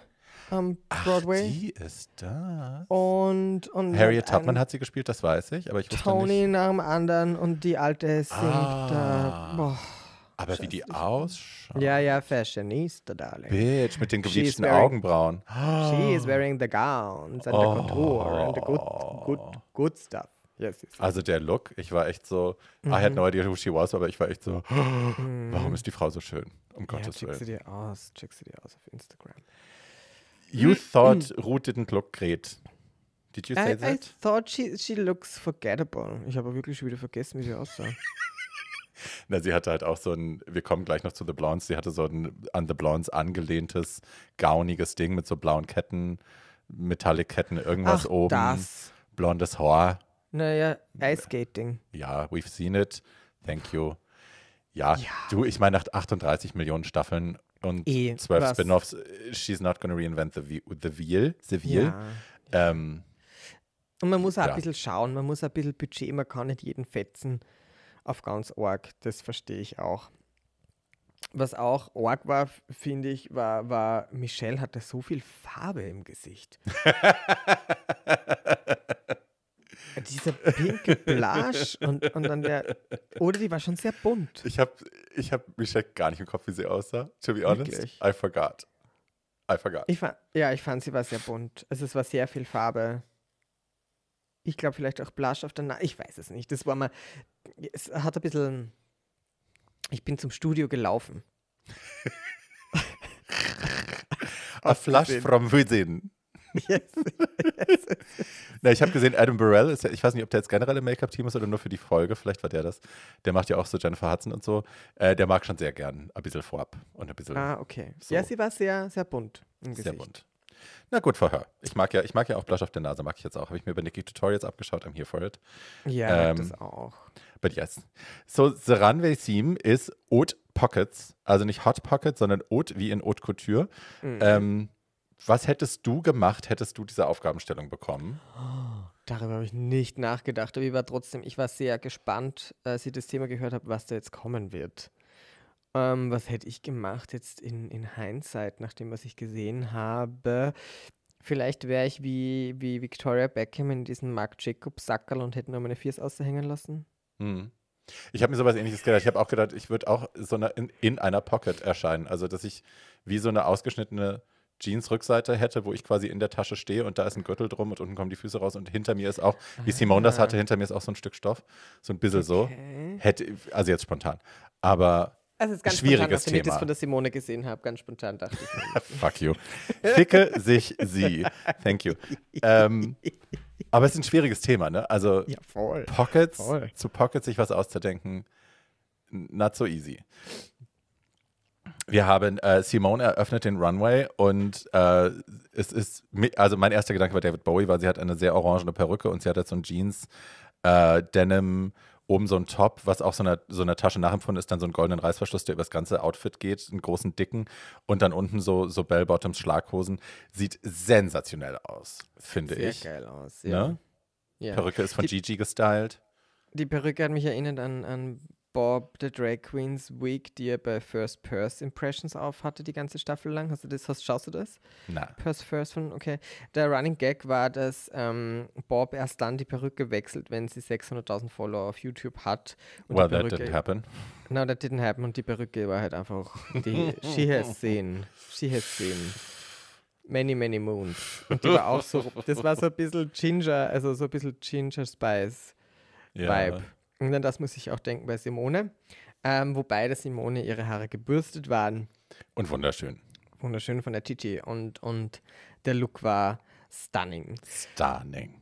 am Broadway. Ach, die ist das. Und, und Harriet Tubman hat sie gespielt, das weiß ich, aber ich wusste Tony nicht. nach dem anderen und die alte singt ah. da. Boah. Aber wie die ausschaut. Ja, ja, Fashionista, darling. Bitch, mit den gebleachten Augenbrauen. She is wearing the gowns and oh. the contour and the good, good, good stuff. yes, yes. Also der Look, ich war echt so, mhm. I had mhm. no idea who she was, aber ich war echt so, (gasps) mhm. warum ist die Frau so schön? Um ja, Gottes Willen. Check sie dir aus, check sie dir aus auf Instagram. You mm, thought mm. Ruth didn't look great. Did you say I, that? I thought she, she looks forgettable. Ich habe wirklich schon wieder vergessen, wie sie aussah. (laughs) Na, sie hatte halt auch so ein, wir kommen gleich noch zu The Blondes, sie hatte so ein an The Blondes angelehntes, gauniges Ding mit so blauen Ketten, Metallic-Ketten, irgendwas Ach, oben. Das. Blondes Haar. Naja, Ice-Skating. Ja, we've seen it. Thank you. Ja, ja. du, ich meine, nach 38 Millionen Staffeln und eh, zwölf Spin-offs. She's not gonna reinvent the, the wheel. The wheel. Ja. Ähm, und man muss auch ja. ein bisschen schauen, man muss ein bisschen Budget, man kann nicht jeden fetzen auf ganz Org, das verstehe ich auch. Was auch Org war, finde ich, war, war, Michelle hatte so viel Farbe im Gesicht. (laughs) Dieser pinke Blush und, und dann der. Oder die war schon sehr bunt. Ich habe ich hab Michelle gar nicht im Kopf, wie sie aussah. To be honest, Wirklich? I forgot. I forgot. Ich ja, ich fand, sie war sehr bunt. Also es war sehr viel Farbe. Ich glaube, vielleicht auch Blush auf der Nase. Ich weiß es nicht. Das war mal. Es hat ein bisschen. Ich bin zum Studio gelaufen. (laughs) a flush from within. (laughs) yes. Na, ich habe gesehen, Adam Burrell, ist ja, ich weiß nicht, ob der jetzt generell im Make-up-Team ist oder nur für die Folge, vielleicht war der das. Der macht ja auch so Jennifer Hudson und so. Äh, der mag schon sehr gern ein bisschen vorab und ein bisschen. Ah, okay. So. Ja, sie war sehr, sehr bunt im Gesicht. Sehr bunt. Na gut, vorher. Ich mag ja, ich mag ja auch Blush auf der Nase, mag ich jetzt auch. Habe ich mir über Nikki Tutorials abgeschaut, I'm here for it. Ja, ähm, das auch. But yes. So, The Runway Theme ist Haute Pockets. Also nicht Hot Pockets, sondern Haute wie in Haute Couture. Mhm. Ähm, was hättest du gemacht, hättest du diese Aufgabenstellung bekommen? darüber habe ich nicht nachgedacht, aber ich war trotzdem, ich war sehr gespannt, als ich das Thema gehört habe, was da jetzt kommen wird. Ähm, was hätte ich gemacht jetzt in, in Hindsight, nach dem, was ich gesehen habe? Vielleicht wäre ich wie, wie Victoria Beckham in diesen Mark Jacobs Sackerl und hätte nur meine Viers aushängen lassen. Hm. Ich habe mir sowas ähnliches gedacht. Ich habe auch gedacht, ich würde auch so eine, in, in, einer Pocket erscheinen. Also, dass ich wie so eine ausgeschnittene Jeans-Rückseite hätte, wo ich quasi in der Tasche stehe und da ist ein Gürtel drum und unten kommen die Füße raus und hinter mir ist auch, wie ah. Simone das hatte, hinter mir ist auch so ein Stück Stoff, so ein bisschen okay. so. Hätte, also jetzt spontan. Aber also ist ganz schwieriges spontan, Thema. ich das von der Simone gesehen habe, ganz spontan dachte ich. (laughs) Fuck you. Ficke sich sie. Thank you. Ähm, aber es ist ein schwieriges Thema, ne? Also ja, voll. Pockets, voll. zu Pockets sich was auszudenken, not so easy wir haben äh, Simone eröffnet den Runway und äh, es ist, also mein erster Gedanke war David Bowie, weil sie hat eine sehr orangene Perücke und sie hat jetzt so ein Jeans, äh, Denim, oben so ein Top, was auch so einer so eine Tasche nachempfunden ist, dann so einen goldenen Reißverschluss, der über das ganze Outfit geht, einen großen dicken und dann unten so, so Bell-Bottoms, Schlaghosen. Sieht sensationell aus, finde sehr ich. Sehr geil aus, ne? ja. Ne? ja. Perücke ist von die, Gigi gestylt. Die Perücke hat mich erinnert an, an Bob the Drag Queens Week, die er bei First Purse Impressions aufhatte, die ganze Staffel lang. Hast du das, hast, schaust du das? Nein. Purse First von, okay. Der Running Gag war, dass ähm, Bob erst dann die Perücke wechselt, wenn sie 600.000 Follower auf YouTube hat. Und well, Perücke, that didn't happen. No, that didn't happen und die Perücke war halt einfach, die, she has seen, she has seen. Many, many moons. Und die war auch so, das war so ein bisschen Ginger, also so ein bisschen Ginger Spice Vibe. Yeah. Und an das muss ich auch denken bei Simone. Ähm, wobei der Simone ihre Haare gebürstet waren. Und wunderschön. Wunderschön von der Titi. Und, und der Look war stunning. Stunning.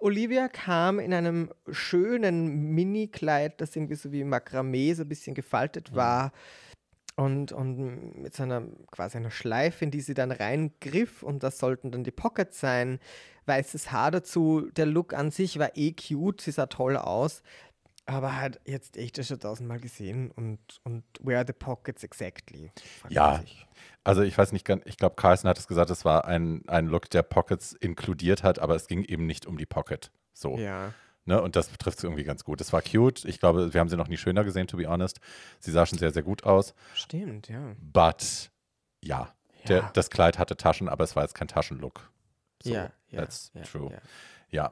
Olivia kam in einem schönen Mini-Kleid, das irgendwie so wie Makramee so ein bisschen gefaltet mhm. war. Und, und mit so einer quasi einer Schleife, in die sie dann reingriff, und das sollten dann die Pockets sein. Weißes Haar dazu. Der Look an sich war eh cute, sie sah toll aus aber hat jetzt echt schon tausendmal gesehen und, und where are the pockets exactly? Ja, ich. also ich weiß nicht, ich glaube, Carlson hat es gesagt, es war ein, ein Look, der Pockets inkludiert hat, aber es ging eben nicht um die Pocket. So. Ja. Ne, und das trifft es irgendwie ganz gut. Es war cute. Ich glaube, wir haben sie noch nie schöner gesehen, to be honest. Sie sah schon sehr, sehr gut aus. Stimmt, ja. But, ja, ja. Der, das Kleid hatte Taschen, aber es war jetzt kein Taschenlook. So, ja, ja, that's ja, true. Ja.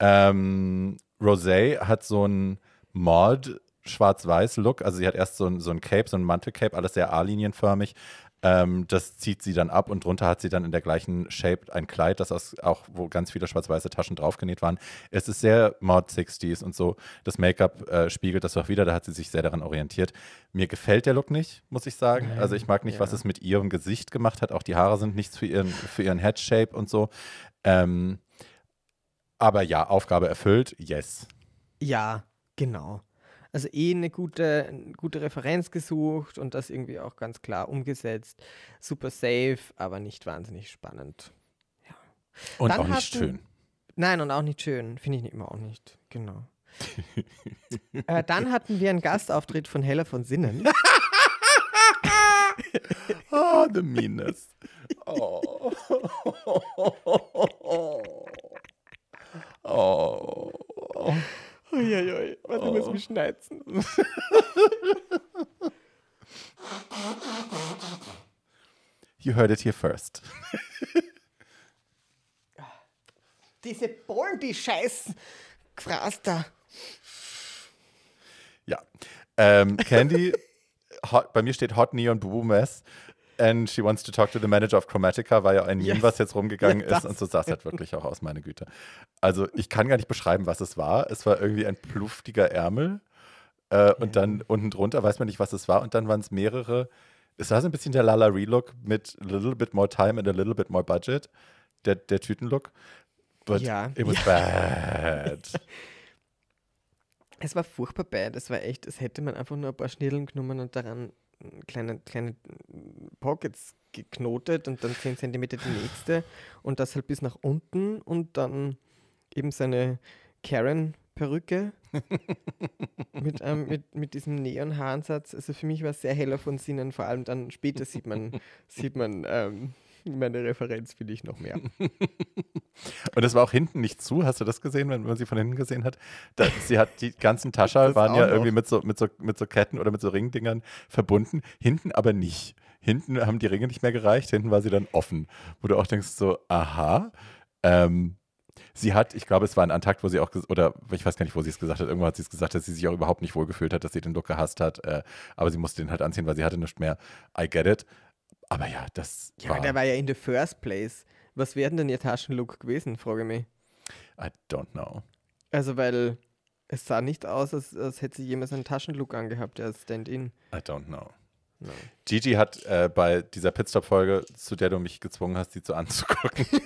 ja. Ähm, Rosé hat so einen Mod schwarz-weiß Look. Also sie hat erst so ein, so ein Cape, so ein Mantelcape, alles sehr A-linienförmig. Ähm, das zieht sie dann ab und drunter hat sie dann in der gleichen Shape ein Kleid, das aus, auch, wo ganz viele schwarz-weiße Taschen draufgenäht waren. Es ist sehr Mod 60s und so. Das Make-up äh, spiegelt das auch wieder, da hat sie sich sehr daran orientiert. Mir gefällt der Look nicht, muss ich sagen. Nein, also ich mag nicht, ja. was es mit ihrem Gesicht gemacht hat. Auch die Haare sind nichts für ihren, für ihren Headshape und so. Ähm, aber ja, Aufgabe erfüllt, yes. Ja, genau. Also eh eine gute, eine gute Referenz gesucht und das irgendwie auch ganz klar umgesetzt. Super safe, aber nicht wahnsinnig spannend. Ja. Und Dann auch nicht schön. Nein, und auch nicht schön. Finde ich immer auch nicht. Genau. (laughs) äh, dann hatten wir einen Gastauftritt von Hella von Sinnen. (laughs) oh, the meanest. Oh. (laughs) Oh. oh. Uiuiui, warte, ich muss mich schneizen. You heard it here first. Diese Bollen, die Scheiß gefraß da. Ja. Ähm, Candy, hot, bei mir steht Hot Neon Boo Mess and she wants to talk to the manager of Chromatica, war ja ein Meme, yes. was jetzt rumgegangen (laughs) ja, ist. Und so sah es halt wirklich auch aus, meine Güte. Also ich kann gar nicht beschreiben, was es war. Es war irgendwie ein pluftiger Ärmel. Äh, und dann unten drunter weiß man nicht, was es war. Und dann waren es mehrere. Es war so ein bisschen der Lala Relook mit a little bit more time and a little bit more budget. Der, der Tütenlook. But ja. it was ja. (laughs) bad. es war furchtbar bad. Es war echt, es hätte man einfach nur ein paar Schnitteln genommen und daran kleine, kleine Pockets geknotet und dann 10 cm die nächste und das halt bis nach unten und dann eben seine Karen-Perücke (laughs) mit, ähm, mit, mit diesem Neon-Haarensatz. Also für mich war es sehr heller von Sinnen, vor allem dann später sieht man, sieht man ähm, meine Referenz finde ich noch mehr. (laughs) Und das war auch hinten nicht zu. Hast du das gesehen, wenn man sie von hinten gesehen hat? Da, sie hat die ganzen Taschen (laughs) waren ja noch. irgendwie mit so, mit, so, mit so Ketten oder mit so Ringdingern verbunden, hinten aber nicht. Hinten haben die Ringe nicht mehr gereicht, hinten war sie dann offen. Wo du auch denkst so, aha, ähm, sie hat, ich glaube, es war ein Antakt, wo sie auch, oder ich weiß gar nicht, wo sie es gesagt hat, irgendwann hat sie es gesagt, dass sie sich auch überhaupt nicht wohlgefühlt hat, dass sie den Look gehasst hat, äh, aber sie musste den halt anziehen, weil sie hatte nichts mehr. I get it. Aber ja, das. Ja, war, der war ja in the first place. Was wäre denn ihr Taschenlook gewesen, frage ich mich. I don't know. Also, weil es sah nicht aus, als, als hätte sie jemals einen Taschenlook angehabt der Stand-in. I don't know. No. Gigi hat äh, bei dieser Pitstop-Folge, zu der du mich gezwungen hast, sie zu anzugucken, (laughs)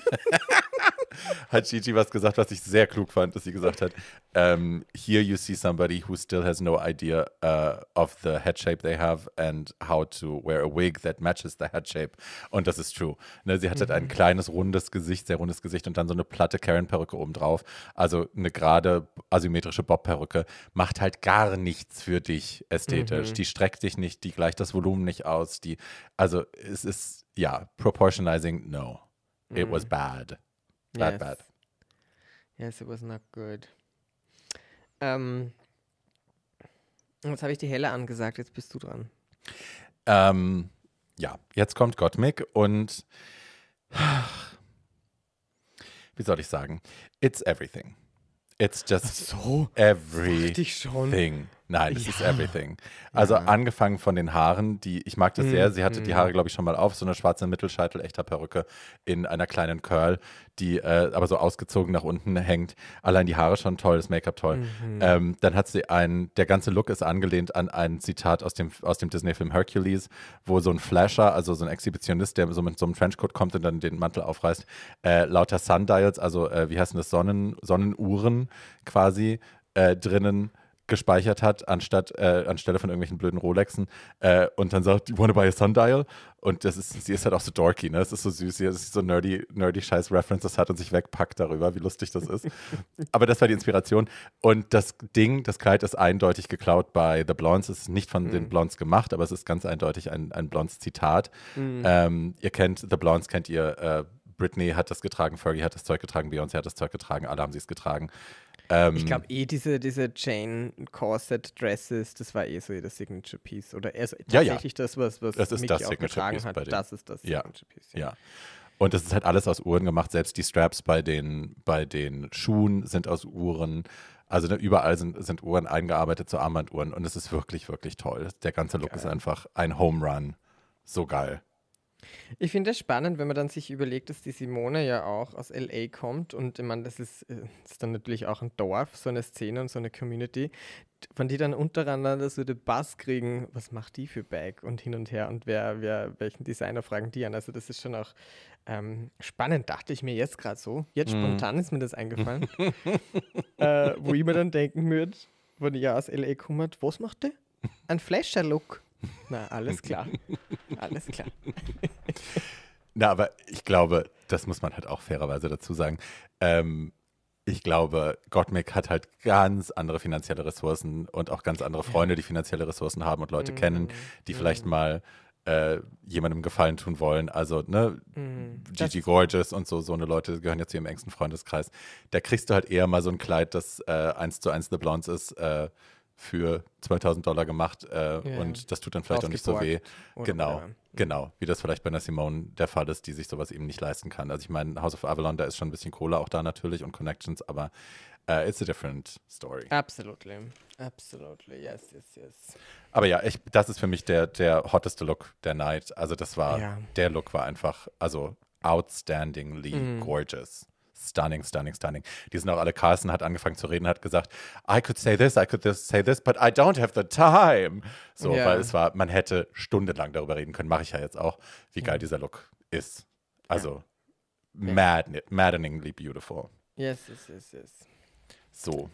hat Gigi was gesagt, was ich sehr klug fand, dass sie gesagt hat, um, ähm, here you see somebody who still has no idea uh, of the head shape they have and how to wear a wig that matches the head shape. Und das ist true. Ne, sie hat halt ein mhm. kleines, rundes Gesicht, sehr rundes Gesicht und dann so eine platte Karen-Perücke obendrauf. Also eine gerade, asymmetrische Bob-Perücke macht halt gar nichts für dich ästhetisch. Mhm. Die streckt dich nicht, die gleicht das Volumen nicht aus. Die, also es ist, ja, proportionizing, no. It was mhm. bad. That yes. bad. Yes, it was not good. Ähm, jetzt habe ich die Helle angesagt, jetzt bist du dran. Ähm, ja, jetzt kommt Gottmik und wie soll ich sagen? It's everything. It's just so, everything. Nein, es ja. ist everything. Also ja. angefangen von den Haaren, die ich mag das mhm. sehr. Sie hatte die mhm. Haare, glaube ich, schon mal auf, so eine schwarze Mittelscheitel echter Perücke in einer kleinen Curl, die äh, aber so ausgezogen nach unten hängt. Allein die Haare schon toll, das Make-up toll. Mhm. Ähm, dann hat sie einen, der ganze Look ist angelehnt an ein Zitat aus dem, aus dem Disney-Film Hercules, wo so ein Flasher, also so ein Exhibitionist, der so mit so einem Trenchcoat kommt und dann den Mantel aufreißt, äh, lauter Sundials, also äh, wie heißen das, Sonnen, Sonnenuhren quasi äh, drinnen gespeichert hat, anstatt äh, anstelle von irgendwelchen blöden Rolexen äh, und dann sagt, you wanna buy a sundial? Und das ist, sie ist halt auch so dorky, ne? Es ist so süß, sie ist so nerdy, nerdy scheiß References hat und sich wegpackt darüber, wie lustig das ist. (laughs) Aber das war die Inspiration. Und das Ding, das Kleid ist eindeutig geklaut bei The Blondes. Es ist nicht von mhm. den Blondes gemacht, aber es ist ganz eindeutig ein, ein Blondes-Zitat. Mhm. Ähm, ihr kennt, The Blondes kennt ihr, äh, Britney hat das getragen, Fergie hat das Zeug getragen, Beyoncé hat das Zeug getragen, alle haben sie es getragen. Ähm, ich glaube eh diese, diese Jane Corset Dresses, das war eh so das Signature Piece. Oder also tatsächlich ja, ja. das, was, was das ist das auch getragen Piece hat. Das ist das ja. Signature Piece. ja. Und das ist halt alles aus Uhren gemacht. Selbst die Straps bei den, bei den Schuhen sind aus Uhren. Also ne, überall sind, sind Uhren eingearbeitet zu Armbanduhren. Und es ist wirklich, wirklich toll. Der ganze Look geil. ist einfach ein Home Run. So geil. Ich finde es spannend, wenn man dann sich überlegt, dass die Simone ja auch aus LA kommt und ich meine, das ist, äh, ist dann natürlich auch ein Dorf, so eine Szene und so eine Community, von die dann untereinander so den Bass kriegen, was macht die für Bag und hin und her und wer, wer, welchen Designer fragen die an? Also das ist schon auch ähm, spannend, dachte ich mir jetzt gerade so. Jetzt mhm. spontan ist mir das eingefallen, (laughs) äh, wo ich mir dann denken würde, wenn ihr aus LA kommt, was macht der? Ein Flasher-Look. Na, alles klar. alles klar. Na, aber ich glaube, das muss man halt auch fairerweise dazu sagen. Ähm, ich glaube, Gottmik hat halt ganz andere finanzielle Ressourcen und auch ganz andere Freunde, die finanzielle Ressourcen haben und Leute mm. kennen, die mm. vielleicht mal äh, jemandem Gefallen tun wollen. Also, ne, mm. Gigi Gorgeous und so, so eine Leute gehören ja zu ihrem engsten Freundeskreis. Da kriegst du halt eher mal so ein Kleid, das äh, eins äh, zu eins The Blondes ist, äh, für 2000 Dollar gemacht äh, yeah. und das tut dann vielleicht auch nicht so weh. genau, oder. Mhm. genau, wie das vielleicht bei einer Simone der Fall ist, die sich sowas eben nicht leisten kann. Also ich meine, House of Avalon, da ist schon ein bisschen Kohle auch da natürlich und Connections, aber Uh, it's a different story. Absolutely. Absolutely. Yes, yes, yes. Aber ja, ich, das ist für mich der, der hotteste Look der Night. Also, das war, ja. der Look war einfach, also outstandingly mm. gorgeous stunning, stunning, stunning. Die sind auch alle, Carlson hat angefangen zu reden, hat gesagt, I could say this, I could this, say this, but I don't have the time. So, yeah. weil es war, man hätte stundenlang darüber reden können, mache ich ja jetzt auch, wie geil dieser Look ist. Also, yeah. Madden, maddeningly beautiful. Yes, yes, yes, yes. So.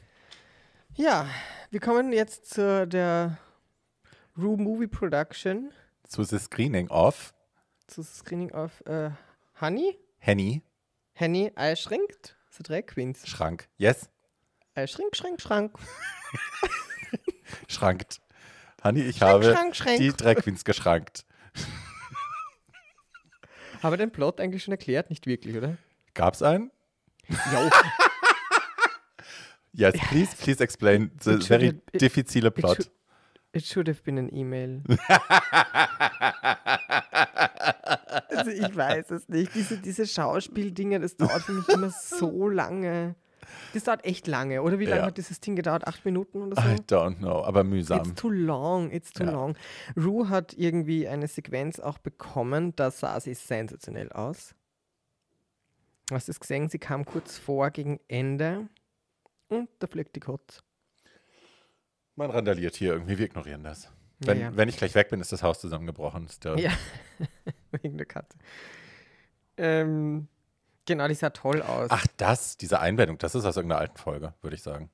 Ja, wir kommen jetzt zu der Rue Movie Production. Zu the Screening of. Zu the Screening of äh, Honey? Henny. Henny einschränkt zu drei Queens. Schrank, yes. Einschränk, Schrank, Schrank. Schrankt. Hanni, ich schrank, habe schrank, schrank. die drei Queens geschrankt. Habe den Plot eigentlich schon erklärt? Nicht wirklich, oder? Gab's einen? Ja. (laughs) yes, please, please explain the very have, difficile plot. It should, it should have been an email. (laughs) Also ich weiß es nicht. Diese, diese Schauspieldinger, das dauert für mich immer so lange. Das dauert echt lange, oder? Wie lange ja. hat dieses Ding gedauert? Acht Minuten oder so? I don't know, aber mühsam. It's too long, it's too ja. long. Rue hat irgendwie eine Sequenz auch bekommen, da sah sie sensationell aus. Hast du es gesehen? Sie kam kurz vor gegen Ende und da fliegt die Kotz. Man randaliert hier irgendwie, wir ignorieren das. Wenn, ja, ja. wenn ich gleich weg bin, ist das Haus zusammengebrochen. Still. Ja, (laughs) wegen der Katze. Ähm, genau, die sah toll aus. Ach, das, diese Einblendung, das ist aus irgendeiner alten Folge, würde ich sagen.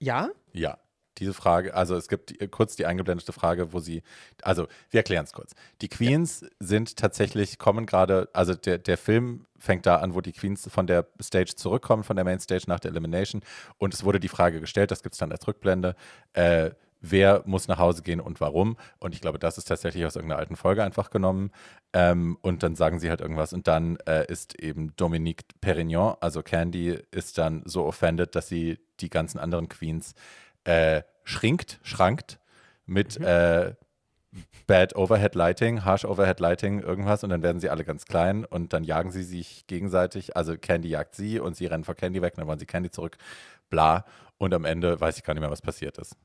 Ja? Ja. Diese Frage, also es gibt äh, kurz die eingeblendete Frage, wo sie, also wir erklären es kurz. Die Queens ja. sind tatsächlich, kommen gerade, also der, der Film fängt da an, wo die Queens von der Stage zurückkommen, von der Mainstage nach der Elimination und es wurde die Frage gestellt, das gibt es dann als Rückblende, äh, wer muss nach Hause gehen und warum. Und ich glaube, das ist tatsächlich aus irgendeiner alten Folge einfach genommen. Ähm, und dann sagen sie halt irgendwas. Und dann äh, ist eben Dominique Perignon, also Candy, ist dann so offended, dass sie die ganzen anderen Queens äh, schrinkt, schrankt mit. Mhm. Äh, Bad Overhead Lighting, Harsh Overhead Lighting, irgendwas und dann werden sie alle ganz klein und dann jagen sie sich gegenseitig. Also Candy jagt sie und sie rennen vor Candy weg, und dann wollen sie Candy zurück, bla. Und am Ende weiß ich gar nicht mehr, was passiert ist.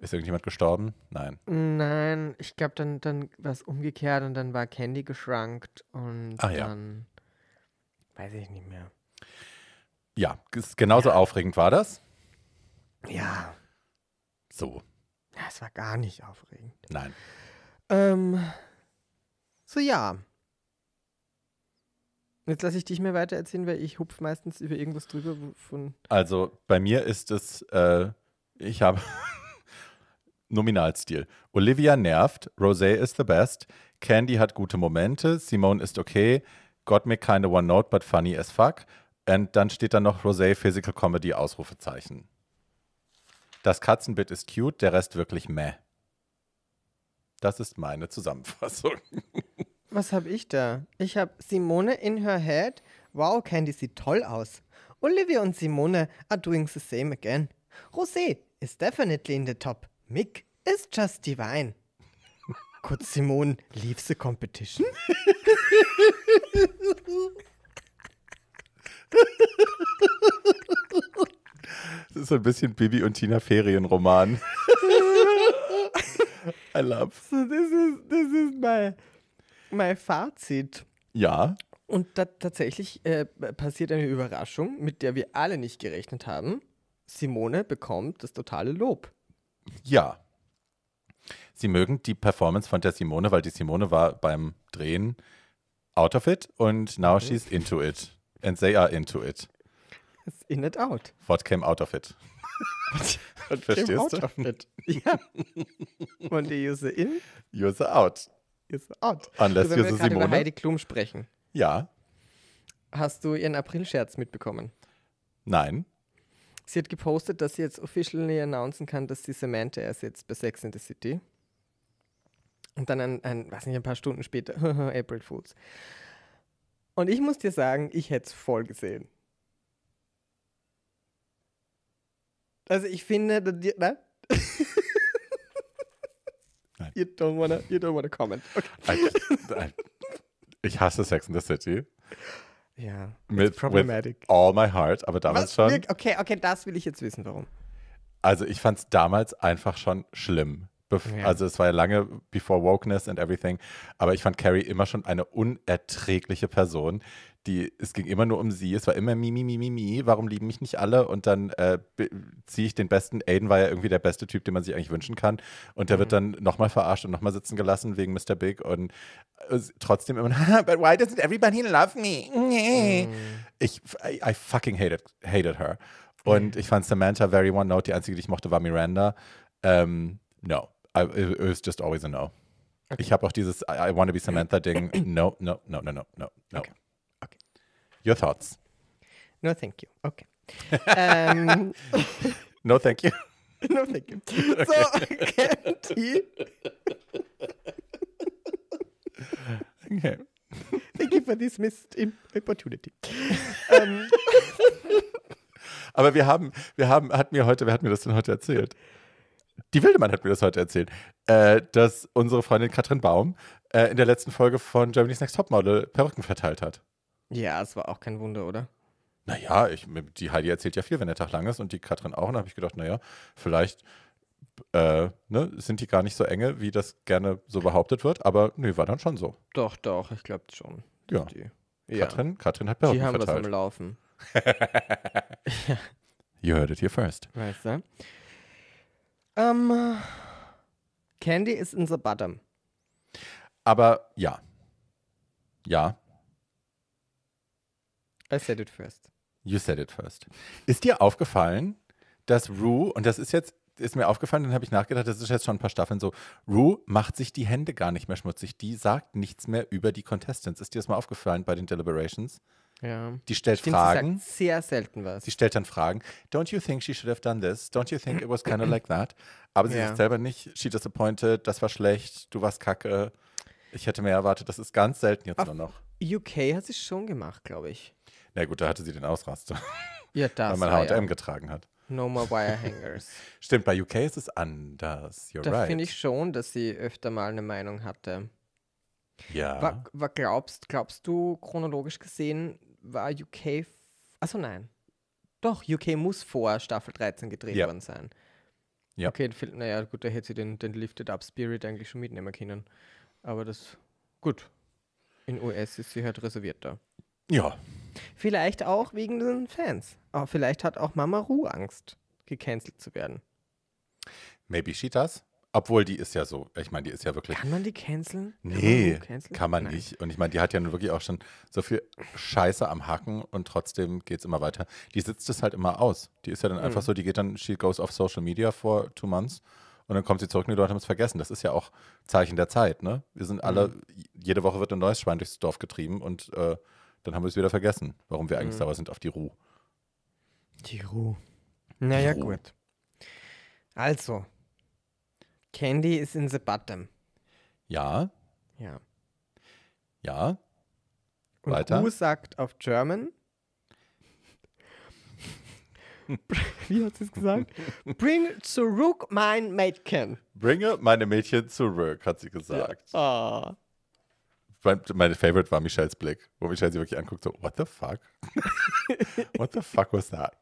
Ist irgendjemand gestorben? Nein. Nein, ich glaube, dann, dann war es umgekehrt und dann war Candy geschrankt und Ah, ja. dann weiß ich nicht mehr. Ja, ist genauso aufregend war das. Ja, So, ja, es war gar nicht aufregend. nein. Ähm, so ja. Jetzt lasse ich dich mir weiter erzählen, weil ich hupf meistens über irgendwas drüber von. Also bei mir ist es, äh, ich habe, Nominalstil. Olivia nervt, Rosé is the best, Candy hat gute Momente, Simone ist okay, Got me kinda one note but funny as fuck. Und dann steht da noch Rosé Physical Comedy Ausrufezeichen. Das Katzenbit ist cute, der Rest wirklich meh. Das ist meine Zusammenfassung. (laughs) Was habe ich da? Ich habe Simone in her head. Wow, Candy sieht toll aus. Olivia und Simone are doing the same again. Rosé is definitely in the top. Mick is just divine. Kurz Simon, leave the competition? Das ist so ein bisschen Bibi und Tina Ferienroman. I love. So, das ist, das ist mein, mein Fazit. Ja. Und tatsächlich äh, passiert eine Überraschung, mit der wir alle nicht gerechnet haben. Simone bekommt das totale Lob. Ja. Sie mögen die Performance von der Simone, weil die Simone war beim Drehen out of it und now okay. Mhm. she's into it. And they are into it. It's in it out. What came out of it? (laughs) und verstehst came out Of it. Ja. Und die use in? Use out. Use out. Unless du, wenn use wir Simone. Über Heidi Klum sprechen. Ja. Hast du ihren April-Scherz mitbekommen? Nein. Sie hat gepostet, dass sie jetzt officially announcen kann, dass sie Samantha ersetzt bei Sex in the City. Und dann, ein, ein, weiß nicht, ein paar Stunden später, (laughs) April Fools. Und ich muss dir sagen, ich hätte es voll gesehen. Also ich finde, ne? (laughs) You don't wanna, you don't wanna comment. Okay. I, I, ich hasse Sex in the City. Ja. Mit Problematic. With all my heart, aber damals Was? schon. Okay, okay, das will ich jetzt wissen, warum. Also ich fand es damals einfach schon schlimm. Bef ja. Also es war ja lange before Wokeness and everything, aber ich fand Carrie immer schon eine unerträgliche Person, die, es ging immer nur um sie, es war immer mi, mi, mi, mi, mi, warum lieben mich nicht alle? Und dann äh, ziehe ich den besten, Aiden war ja irgendwie der beste Typ, den man sich eigentlich wünschen kann. Und der mhm. wird dann nochmal verarscht und nochmal sitzen gelassen wegen Mr. Big und äh, trotzdem immer, (laughs) but why doesn't everybody love me? Mhm. Ich, I, I, fucking hated, hated her. Und mhm. ich fand Samantha very one note, die einzige, die ich mochte, war Miranda. Um, ähm, no, I, it was just always a no. Okay. Ich habe auch dieses I, I want to be Samantha-Ding. (clears throat) No, no, no, no, no, no, no. Okay. Your thoughts. No, thank you. Okay. um, (laughs) (laughs) no, thank you. No, thank you. Okay. So, Candy. okay. Thank you for this missed opportunity. um. Aber wir haben, wir haben, hat mir heute, wer hat mir das denn heute erzählt? Die Wildemann hat mir das heute erzählt, äh, dass unsere Freundin Katrin Baum äh, in der letzten Folge von Germany's Next Topmodel Perücken verteilt hat. Ja, es war auch kein Wunder, oder? Naja, ich, die Heidi erzählt ja viel, wenn der Tag lang ist und die Katrin auch. Und da habe ich gedacht, naja, vielleicht äh, ne, sind die gar nicht so enge, wie das gerne so behauptet wird. Aber nee, war dann schon so. Doch, doch, ich glaube schon. Ja. Die, Katrin, ja. Katrin hat Behauptung Die haben verteilt. was am Laufen. (laughs) You heard it here first. Weißt du? Um, ähm, Candy is in the bottom. Aber ja. Ja. I said it first. You said it first. Ist dir aufgefallen, dass Rue, und das ist jetzt, ist mir aufgefallen, dann habe ich nachgedacht, das ist jetzt schon ein paar Staffeln so, Rue macht sich die Hände gar nicht mehr schmutzig. Die sagt nichts mehr über die Contestants. Ist dir das mal aufgefallen bei den Deliberations? Ja. Die stellt Stimmt, Fragen. Sie sagt sehr selten was. Sie stellt dann Fragen. Don't you think she should have done this? Don't you think it was kind of like that? Aber sie ja. sagt selber nicht, she disappointed, das war schlecht, du warst kacke. Ich hätte mehr erwartet. Das ist ganz selten jetzt Auf nur noch. UK hat sie schon gemacht, glaube ich. Na gut, da hatte sie den Ausraster. (laughs) Ja, das Weil man H&M getragen hat. No more wire hangers. (laughs) Stimmt, bei UK ist es anders. You're da right. finde ich schon, dass sie öfter mal eine Meinung hatte. Ja. War, war glaubst, glaubst du, chronologisch gesehen, war UK. Achso, nein. Doch, UK muss vor Staffel 13 gedreht ja. worden sein. Ja. Okay, naja, gut, da hätte sie den, den Lifted Up Spirit eigentlich schon mitnehmen können. Aber das, gut. In US ist sie halt reservierter. Ja, Vielleicht auch wegen den Fans. Aber vielleicht hat auch Mama Ru Angst, gecancelt zu werden. Maybe she does. Obwohl, die ist ja so, ich meine, die ist ja wirklich. Kann man die canceln? Nee, kann man, kann man nicht. Und ich meine, die hat ja nun wirklich auch schon so viel Scheiße am Hacken und trotzdem geht es immer weiter. Die sitzt es halt immer aus. Die ist ja dann mhm. einfach so, die geht dann, she goes off social media for two months und dann kommt sie zurück und die Leute haben es vergessen. Das ist ja auch Zeichen der Zeit, ne? Wir sind alle, mhm. jede Woche wird ein neues Schwein durchs Dorf getrieben und äh, dann haben wir es wieder vergessen, warum wir eigentlich mhm. sauer sind auf die Ruhe. Die Ruhe. Naja, Ruh. gut. Also, Candy ist in the bottom. Ja. Ja. Ja. Und Weiter. Ru sagt auf German. (laughs) Wie hat sie es gesagt? Bring zurück mein Mädchen. Bringe meine Mädchen zurück, hat sie gesagt. Ja. Oh mein, meine Favorite war Michelle's Blick, wo Michelle sie wirklich anguckt, so, what the fuck? (laughs) what the fuck was that?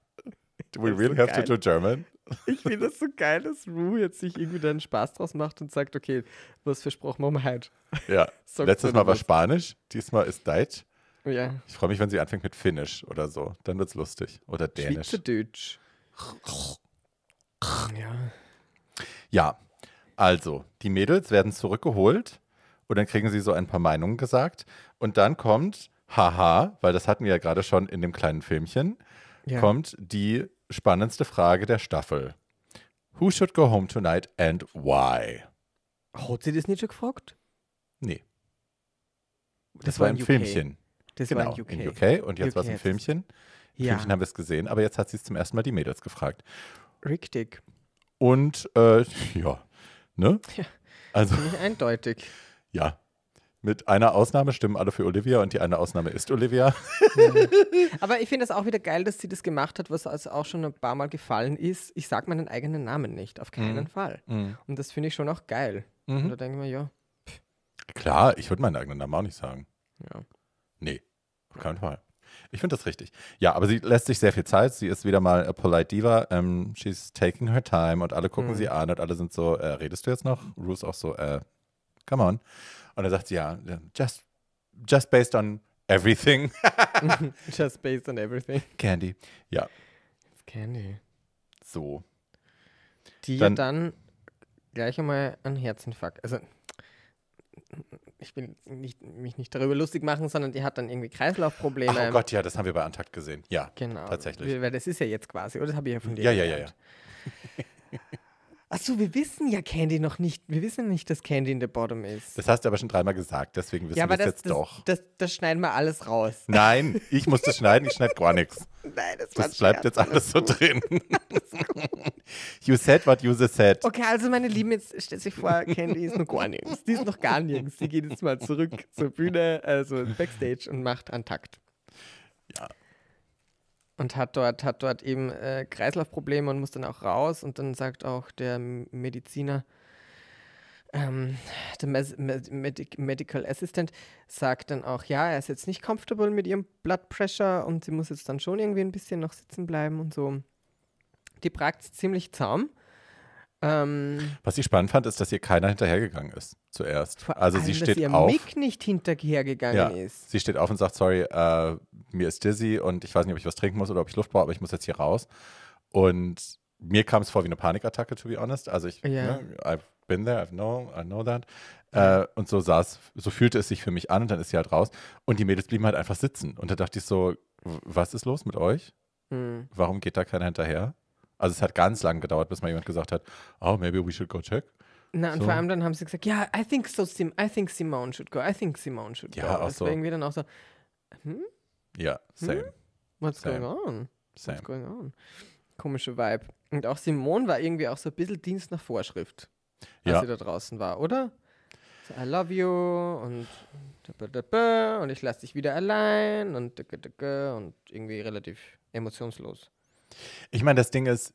Do we really so have geil. to do German? Ich finde das so geil, dass Ru jetzt sich irgendwie dann Spaß draus macht und sagt, okay, was versprochen wir halt. Ja, Song (laughs) letztes Mal war was. Spanisch, diesmal ist Deutsch. Ja. Ich freue mich, wenn sie anfängt mit Finnisch oder so. Dann wird es lustig. Oder Dänisch. Deutsch. Ja. Ja, also, die Mädels werden zurückgeholt und dann kriegen sie so ein paar Meinungen gesagt und dann kommt, haha, weil das hatten wir ja gerade schon in dem kleinen Filmchen, ja. kommt die spannendste Frage der Staffel. Who should go home tonight and why? Hat sie das nicht gefragt? Nee. Das, das war ein Filmchen. Das genau, war in UK. Genau, in UK und jetzt war es ein Filmchen. Im ja. Filmchen haben wir es gesehen, aber jetzt hat sie es zum ersten Mal die Mädels gefragt. Richtig. Und äh, ja, ne? Ja. Also, Nicht eindeutig. Ja. Mit einer Ausnahme stimmen alle für Olivia und die eine Ausnahme ist Olivia. Ja. (laughs) Aber ich finde es auch wieder geil, dass sie das gemacht hat, was also auch schon ein paar Mal gefallen ist. Ich sage meinen eigenen Namen nicht, auf keinen mhm. Fall. Mhm. Und das finde ich schon auch geil. Mhm. da denke ich mir, ja. Pff. Klar, ich würde meinen eigenen Namen auch nicht sagen. Ja. Nee, auf keinen Fall. Ich finde das richtig. Ja, aber sie lässt sich sehr viel Zeit. Sie ist wieder mal a polite diva. Um, ähm, she's taking her time und alle gucken mhm. sie an und alle sind so, äh, redest du jetzt noch? Ruth auch so, äh, come on. Und er sagt sie, ja, just, just based on everything. (laughs) (laughs) just based on everything. Candy, ja. Candy. So. Die dann, dann gleich einmal einen Herzinfarkt. Also, ich will nicht, mich nicht darüber lustig machen, sondern die hat dann irgendwie Kreislaufprobleme. oh Gott, ja, das haben wir bei Antakt gesehen. Ja, genau. Tatsächlich. Weil das ist ja jetzt quasi, oder? Das habe ich ja von dir. Ja, ja, ja, ja, ja. (laughs) Achso, wir wissen ja Candy noch nicht. Wir wissen nicht, dass Candy in the Bottom ist. Das hast du aber schon dreimal gesagt, deswegen wissen ja, wir es jetzt das, doch. Das, das, das, schneiden wir alles raus. Nein, ich muss das schneiden, ich schneide gar nichts. (laughs) Nein, das, das bleibt jetzt alles, alles so drin. (laughs) (laughs) you said what you said. Okay, also meine Lieben, jetzt stellt sich vor, Candy ist noch gar nichts. Die ist noch gar nichts. Die geht jetzt mal zurück zur Bühne, also Backstage und macht einen Takt. Ja und hat dort, hat dort eben äh, Kreislaufprobleme und muss dann auch raus. Und dann sagt auch der Mediziner, ähm, der Mes Medic Medical Assistant, sagt dann auch, ja, er ist jetzt nicht comfortable mit ihrem Blood Pressure und sie muss jetzt dann schon irgendwie ein bisschen noch sitzen bleiben und so. Die Prakt ziemlich zahm. Ähm, Was ich spannend fand, ist, dass ihr keiner hinterhergegangen ist zuerst. also allem, sie steht dass ihr auf. Mick nicht hinterhergegangen ja, ist. Sie steht auf und sagt, sorry, äh, mir ist dizzy und ich weiß nicht, ob ich was trinken muss oder ob ich Luft brauche, aber ich muss jetzt hier raus. Und mir kam es vor wie eine Panikattacke, to be honest. Also ich, yeah. ne, I've been there, I've know, I know that. Äh, und so saß, so fühlte es sich für mich an und dann ist sie halt raus. Und die Mädels blieben halt einfach sitzen. Und da dachte ich so, was ist los mit euch? Mhm. Warum geht da keiner hinterher? Also es hat ganz lang gedauert, bis mal jemand gesagt hat, oh, maybe we should go check. Na, und so. vor allem dann haben sie gesagt, ja, yeah, I think so, Sim I think Simone should go, I think Simone should ja, go. Ja, so. wir dann auch so, hm? Ja, hm? same. Hm? What's same. going on? Same. What's going on? Komische Vibe. Und auch Simone war irgendwie auch so ein bisschen Dienst nach Vorschrift, als ja. sie da draußen war, oder? So, I love you und und ich lasse dich wieder allein und und irgendwie relativ emotionslos. Ich meine, das Ding ist,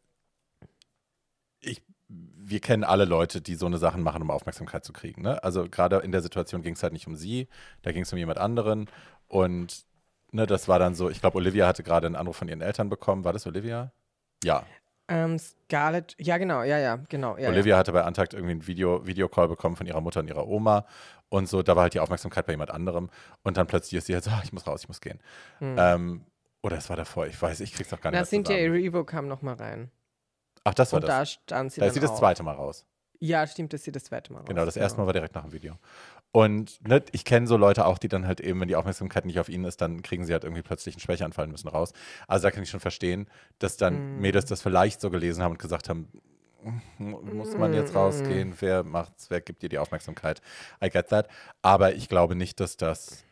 ich, wir kennen alle Leute, die so eine Sachen machen, um Aufmerksamkeit zu kriegen. Ne? Also gerade in der Situation ging es halt nicht um sie, da ging es um jemand anderen. Und ne, das war dann so, ich glaube, Olivia hatte gerade einen Anruf von ihren Eltern bekommen. War das Olivia? Ja. Ähm, Scarlett, ja genau, ja, ja, genau. Ja, Olivia ja. hatte bei Antakt irgendwie einen Video, Videocall bekommen von ihrer Mutter und ihrer Oma und so, da war halt die Aufmerksamkeit bei jemand anderem und dann plötzlich ist sie halt so, ah, ich muss raus, ich muss gehen. Mhm. Ähm, oder oh, es war davor, ich weiß, ich krieg's doch gar nicht Na, mehr Cynthia zusammen. Erivo kam nochmal rein. Ach, das war Und das. da stand sie Da ist sie das zweite Mal raus. Ja, stimmt, dass sie das zweite Mal genau, raus. Genau, das erste Mal war direkt nach dem Video. Und ne, ich kenne so Leute auch, die dann halt eben, wenn die Aufmerksamkeit nicht auf ihnen ist, dann kriegen sie halt irgendwie plötzlich einen Schwächeanfall und müssen raus. Also da kann ich schon verstehen, dass dann mm. Mädels das vielleicht so gelesen haben und gesagt haben, muss man jetzt mm. rausgehen, wer macht's, wer gibt dir die Aufmerksamkeit? I get that. Aber ich glaube nicht, dass das,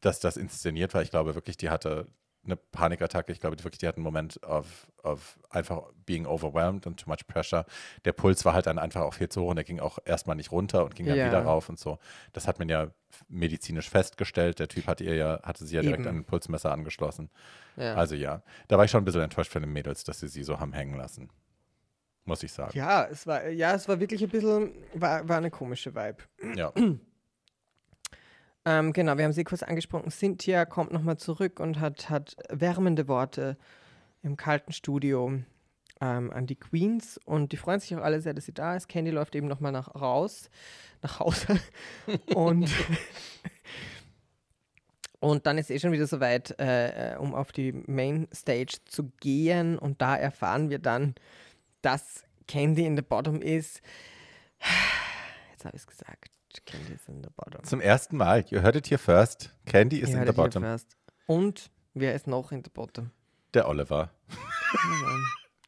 dass das inszeniert war. Ich glaube wirklich, die hatte eine Panikattacke. Ich glaube wirklich, die hatten einen Moment of, of einfach being overwhelmed und too much pressure. Der Puls war halt dann einfach auch viel zu hoch und der ging auch erstmal nicht runter und ging dann ja. wieder rauf und so. Das hat man ja medizinisch festgestellt. Der Typ hat ihr ja, hatte sie ja direkt Eben. an ein Pulsmesser angeschlossen. Ja. Also ja, da war ich schon ein bisschen enttäuscht von den Mädels, dass sie sie so haben hängen lassen. Muss ich sagen. Ja, es war, ja, es war wirklich ein bisschen, war, war eine komische Vibe. Ja. (clears throat) Ähm, genau, wir haben sie kurz angesprochen. Cynthia kommt nochmal zurück und hat, hat wärmende Worte im kalten Studio ähm, an die Queens und die freuen sich auch alle sehr, dass sie da ist. Candy läuft eben nochmal nach raus, nach Hause (laughs) und und dann ist eh schon wieder soweit, äh, äh, um auf die Main Stage zu gehen und da erfahren wir dann, dass Candy in the Bottom ist. (sighs) Jetzt habe ich es gesagt. Candy's in the bottom. Zum ersten Mal. You heard it here first. Candy is you in the bottom. First. Und wer ist noch in the bottom? Der Oliver.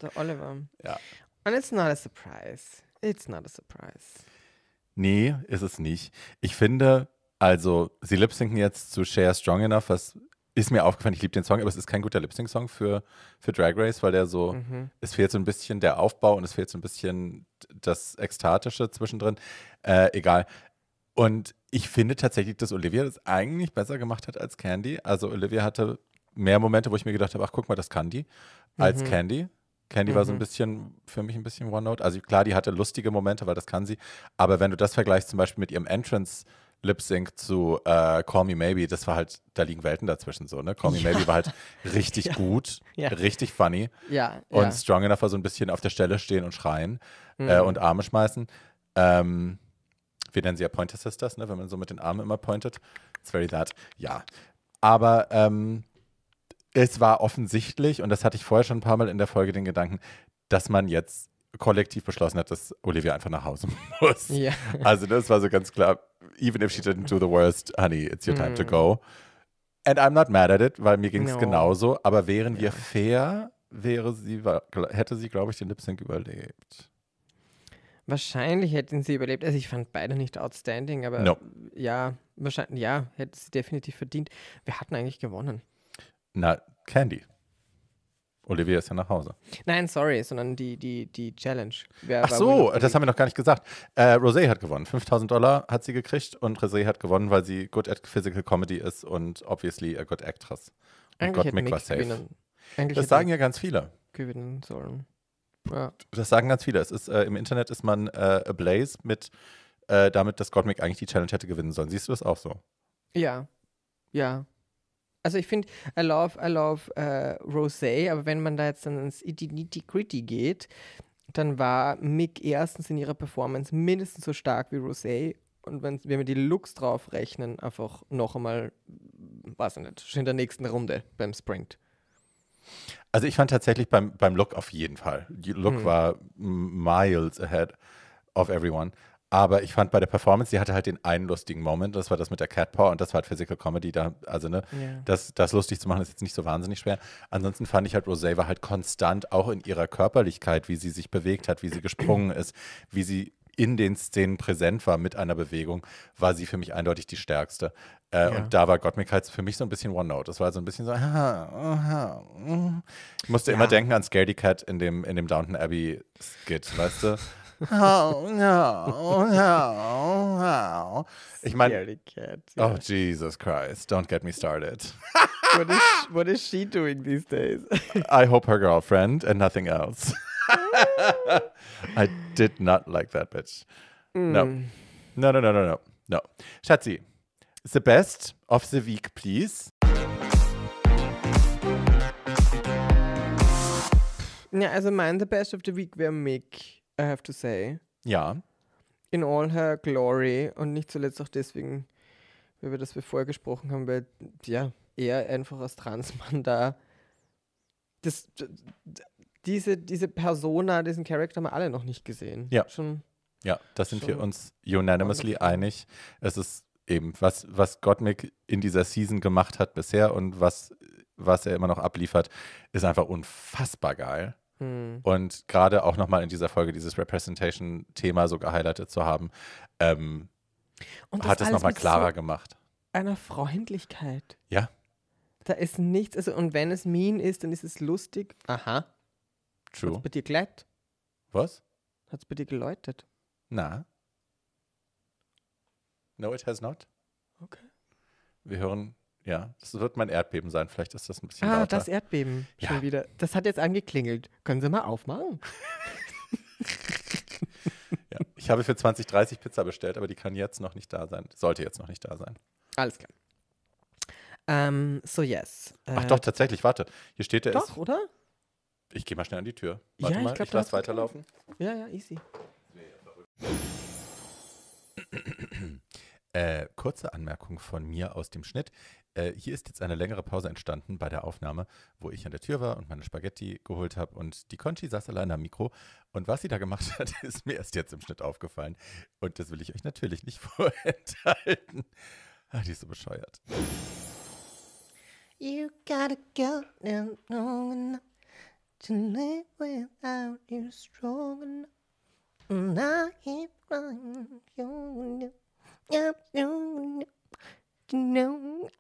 der Oliver. Ja. And it's not a surprise. It's not a surprise. Nee, ist es nicht. Ich finde, also, sie lipsinken jetzt zu Share Strong Enough, was ist mir aufgefallen. Ich liebe den Song, aber es ist kein guter lip song für, für Drag Race, weil der so, mhm. es fehlt so ein bisschen der Aufbau und es fehlt so ein bisschen das Ekstatische zwischendrin. Äh, egal. Und ich finde tatsächlich, dass Olivia das eigentlich besser gemacht hat als Candy. Also Olivia hatte mehr Momente, wo ich mir gedacht habe, ach guck mal, das kann die, als mhm. Candy. Candy mhm. war so ein mhm. bisschen, für mich ein bisschen One-Note. Also klar, die hatte lustige Momente, weil das kann sie. Aber wenn du das vergleichst zum Beispiel mit ihrem Entrance Lip Sync zu äh, Call Me Maybe, das war halt, da liegen Welten dazwischen so, ne? Call Me ja. Maybe war halt richtig (laughs) ja. gut, ja. richtig funny. Ja. Und Strong Enough war so ein bisschen auf der Stelle stehen und schreien mhm. äh, und Arme schmeißen. Ähm, wir nennen sie ja Pointer Sisters, ne? wenn man so mit den Armen immer pointet. It's very that, ja. Aber ähm, es war offensichtlich, und das hatte ich vorher schon ein paar Mal in der Folge den Gedanken, dass man jetzt kollektiv beschlossen hat, dass Olivia einfach nach Hause (laughs) muss. Yeah. Also das war so ganz klar, even if she didn't do the worst, honey, it's your time mm. to go. And I'm not mad at it, weil mir ging es no. genauso. Aber wären yeah. wir fair, wäre sie, hätte sie, glaube ich, den Lip Sync überlebt. Wahrscheinlich hätten sie überlebt. Also ich fand beide nicht outstanding, aber no. ja, wahrscheinlich, ja, hätten sie definitiv verdient. Wir hatten eigentlich gewonnen. Na, Candy. Olivia ist ja nach Hause. Nein, sorry, sondern die, die, die Challenge. Wer Ach so, das haben wir noch gar nicht gesagt. Äh, Rosé hat gewonnen. 5000 Dollar hat sie gekriegt und Rosé hat gewonnen, weil sie good at physical comedy ist und obviously a good actress. Und Gott, Mick war safe. Gewinnen. Eigentlich das sagen ja ganz viele. Gewinnen sollen. Ja. Das sagen ganz viele. Es ist, äh, Im Internet ist man äh, ablaze mit äh, damit, dass Gottmik eigentlich die Challenge hätte gewinnen sollen. Siehst du das auch so? Ja. Ja. Also ich finde, I love, I love äh, Rosé, aber wenn man da jetzt dann ins itty Nitty-Gritty geht, dann war Mick erstens in ihrer Performance mindestens so stark wie Rosé und wenn, wenn wir die Looks drauf rechnen, einfach noch einmal, weiß ich nicht, schon in der nächsten Runde beim Sprint. Also ich fand tatsächlich beim, beim Look auf jeden Fall. Die Look hm. war miles ahead of everyone. Aber ich fand bei der Performance, sie hatte halt den einen lustigen Moment, das war das mit der Catpaw und das war halt Physical Comedy, da, also ne, yeah. das, das lustig zu machen ist jetzt nicht so wahnsinnig schwer. Ansonsten fand ich halt, Rosé war halt konstant auch in ihrer Körperlichkeit, wie sie sich bewegt hat, wie sie gesprungen (clears throat) ist, wie sie in den Szenen präsent war mit einer Bewegung, war sie für mich eindeutig die stärkste. Äh, ja. Und da war Gottmik halt für mich so ein bisschen One Note. Das war so ein bisschen so, aha, aha, mm. ich musste ja. immer denken an Scaredy Cat in dem, in dem Downton Abbey Skit, weißt du? oh, no, no. ich meine, oh Jesus Christ, don't get me started. what, is, what is she doing these days? (laughs) I hope her girlfriend and nothing else. (laughs) I did not like that bitch. No. Mm. No, no, no, no, no. No. Schatzi, the best of the week, please. Ja, also mein The Best of the Week wäre Mick, I have to say. Ja. In all her glory und nicht zuletzt auch deswegen, wie wir das bevor gesprochen haben, weil ja, er einfach als Transmann da das, das diese, diese Persona, diesen Charakter haben wir alle noch nicht gesehen. Ja. Schon, ja, da sind wir uns unanimously einig. Es ist eben, was, was Gottmik in dieser Season gemacht hat bisher und was, was er immer noch abliefert, ist einfach unfassbar geil. Hm. Und gerade auch nochmal in dieser Folge dieses Representation-Thema so gehighlightet zu haben, ähm, hat es nochmal klarer so gemacht. Einer Freundlichkeit. Ja. Da ist nichts, also und wenn es mean ist, dann ist es lustig. Aha. True. Hat's bei dir geleitet? Was? Hat's bei dir geläutet? Na. No, it has not. Okay. Wir hören, ja, das wird mein Erdbeben sein. Vielleicht ist das ein bisschen. Ah, lauter. das Erdbeben ja. schon wieder. Das hat jetzt angeklingelt. Können Sie mal aufmachen? (laughs) ja. Ich habe für 2030 Pizza bestellt, aber die kann jetzt noch nicht da sein. Sollte jetzt noch nicht da sein. Alles klar. Um, ähm, so, yes. Ach äh, doch, tatsächlich, warte. Hier steht er. Doch, ist, oder? Ich gehe mal schnell an die Tür. Warte ja, mal, glaub, ich lasse weiterlaufen. Ja, ja, easy. Äh, kurze Anmerkung von mir aus dem Schnitt. Äh, hier ist jetzt eine längere Pause entstanden bei der Aufnahme, wo ich an der Tür war und meine Spaghetti geholt habe und die Conchi saß allein am Mikro. Und was sie da gemacht hat, (laughs) ist mir erst jetzt im Schnitt aufgefallen. Und das will ich euch natürlich nicht (laughs) vorenthalten. Ach, die ist so bescheuert. You gotta go to live without you strong enough. And I keep crying, you know, you know,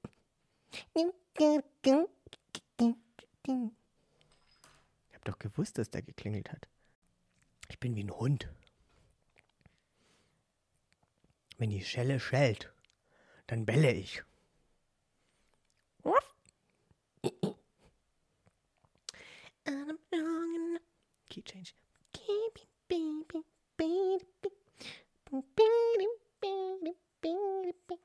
you gotta go. Ich hab doch gewusst, dass der geklingelt hat. Ich bin wie ein Hund. Wenn die Schelle schellt, dann belle ich. I'm wrong and Key change. Baby, baby, baby, baby, baby, baby. baby.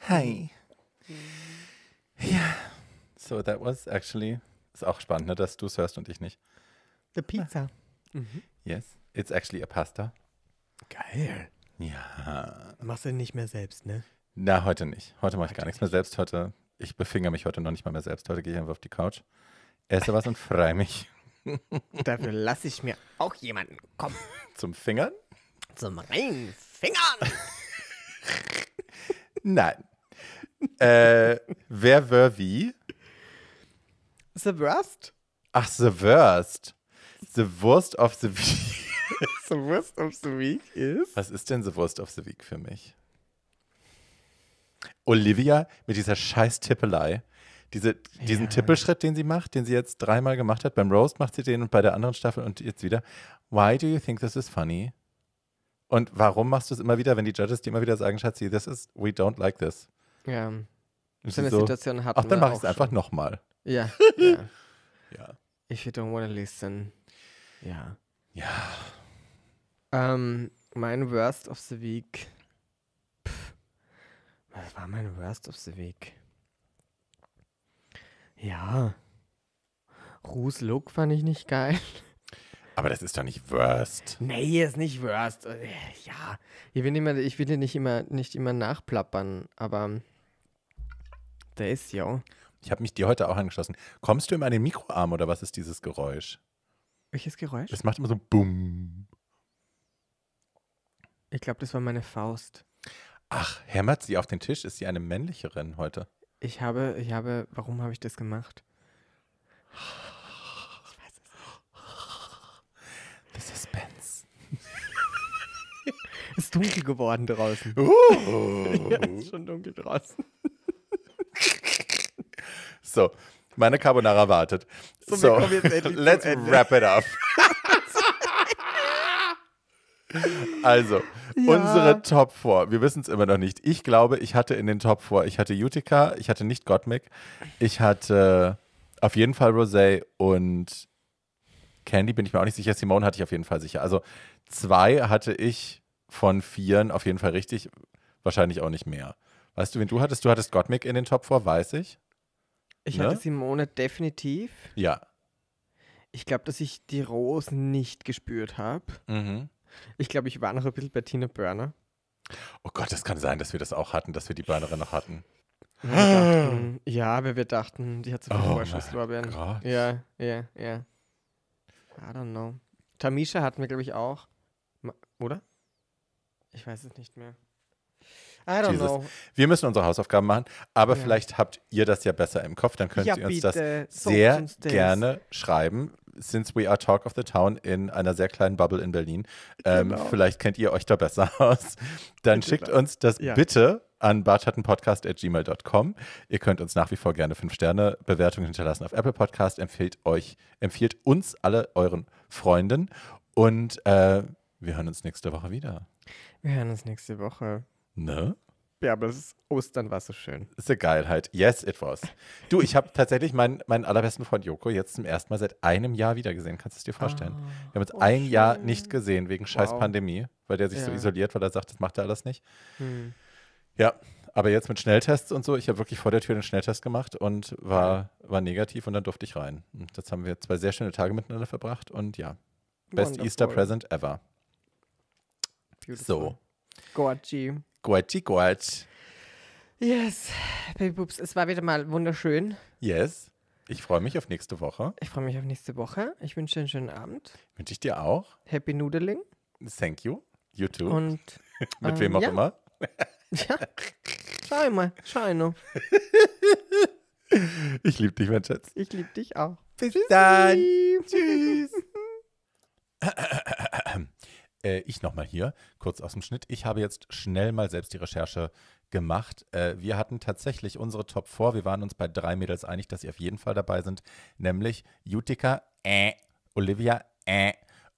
Hi. Yeah. So that was actually, ist auch spannend, ne, dass du es hörst und ich nicht. The pizza. Mhm. Yes, it's actually a pasta. Geil. Ja. Machst du nicht mehr selbst, ne? Na, heute nicht. Heute mache ich heute gar nichts nicht. mehr selbst. Heute, ich befinger mich heute noch nicht mal mehr selbst. Heute gehe ich einfach auf die Couch, esse was und freue mich. (laughs) Dafür lasse ich mir auch jemanden kommen. (laughs) Zum Fingern? Zum Ringfingern! (laughs) Nein. äh, wer wär wie? The Worst? Ach, The Worst. The Worst of the The (laughs) Wurst of the Week ist. Was ist denn The Wurst of the Week für mich? Olivia mit dieser scheiß Tippelei. Diese, diesen ja. Tippelschritt, den sie macht, den sie jetzt dreimal gemacht hat. Beim Roast macht sie den und bei der anderen Staffel und jetzt wieder. Why do you think this is funny? Und warum machst du es immer wieder, wenn die Judges dir immer wieder sagen, Schatzi, this is, we don't like this? Ja. Und so eine Situation hatten Ach, dann mach ich es einfach nochmal. Ja. (laughs) ja. ja. If you don't want to listen. Ja. Ja. Ähm, mein Worst of the Week. Pff, was war mein Worst of the Week? Ja. Ruhs Look fand ich nicht geil. Aber das ist doch nicht Worst. Nee, ist nicht Worst. Äh, ja, ich will, immer, ich will dir nicht immer, nicht immer nachplappern, aber der ist ja. Ich habe mich dir heute auch angeschlossen. Kommst du immer an den Mikroarm oder was ist dieses Geräusch? Welches Geräusch? Das macht immer so Bumm. Ich glaube, das war meine Faust. Ach, hämmert sie auf den Tisch? Ist sie eine männlichere heute? Ich habe, ich habe, warum habe ich das gemacht? Ich weiß es nicht. The Suspense. (laughs) ist dunkel geworden draußen. Uh. (laughs) ja, ist schon dunkel draußen. so, meine Carbonara wartet. So, so let's wrap it up. (laughs) Also, ja. unsere Top 4. Wir wissen es immer noch nicht. Ich glaube, ich hatte in den Top 4, ich hatte Utica, ich hatte nicht Gottmik, ich hatte auf jeden Fall Rosé und Candy bin ich mir auch nicht sicher. Simone hatte ich auf jeden Fall sicher. Also zwei hatte ich von vieren auf jeden Fall richtig, wahrscheinlich auch nicht mehr. Weißt du, wen du hattest? Du hattest Gottmik in den Top 4, weiß ich. Ich ne? hatte Simone definitiv. Ja. Ich glaube, dass ich die Rosen nicht gespürt habe. Mhm. Ich glaube, ich war noch ein bisschen bei Tina Burner. Oh Gott, das kann sein, dass wir das auch hatten, dass wir die Burnerin noch hatten. Wir dachten, ja, weil wir dachten, die hat so viel oh Vorschusslorbeeren. Ja, ja, ja. I don't know. Tamisha hatten wir, glaube ich, auch. Oder? Ich weiß es nicht mehr. I don't Jesus. know. Wir müssen unsere Hausaufgaben machen, aber ja. vielleicht habt ihr das ja besser im Kopf, dann könnt ja, ihr uns bitte. das sehr so uns gerne schreiben, Since We Are Talk of the Town in einer sehr kleinen Bubble in Berlin. Ähm, genau. Vielleicht kennt ihr euch da besser (laughs) aus. Dann bitte schickt uns das ja. bitte an bartschattenpodcast.gmail.com. Ihr könnt uns nach wie vor gerne 5-Sterne-Bewertungen hinterlassen auf Apple Podcast. Empfehlt euch, empfiehlt uns alle euren Freunden. Und äh, wir hören uns nächste Woche wieder. Wir hören uns nächste Woche. Ne? Ja, aber das Ostern war so schön. Das Ist eine Geilheit. Halt. Yes, it was. Du, ich habe tatsächlich meinen, meinen allerbesten Freund Joko jetzt zum ersten Mal seit einem Jahr wiedergesehen. Kannst du es dir vorstellen? Oh, Wir haben uns oh, ein schön. Jahr nicht gesehen wegen wow. Pandemie, weil der sich ja. so isoliert, weil er sagt, das macht er alles nicht. Hm. Ja, aber jetzt mit Schnelltests und so, ich habe wirklich vor der Tür den Schnelltest gemacht und war, war negativ und dann durfte ich rein. Und jetzt haben wir zwei sehr schöne Tage miteinander verbracht und ja, best Wonderful. Easter present ever. Beautiful. So. Gorgi. Guachi Guach. Yes, Baby Boobs, es war wieder mal wunderschön. Yes. Ich freue mich auf nächste Woche. Ich freue mich auf nächste Woche. Ich wünsche dir einen schönen Abend. Wünsche ich dir auch. Happy Noodling. Thank you. You too. Und (laughs) mit ähm, wem auch ähm, ja. immer. (laughs) ja. Schau ich mal. Schau ich (laughs) ich liebe dich, mein Schatz. Ich liebe dich auch. Bis Tschüssi. dann. Tschüss äh, ich nochmal hier, kurz aus dem Schnitt. Ich habe jetzt schnell mal selbst die Recherche gemacht. Äh, wir hatten tatsächlich unsere Top 4. Wir waren uns bei drei Mädels einig, dass sie auf jeden Fall dabei sind, nämlich Utica, äh, Olivia, äh,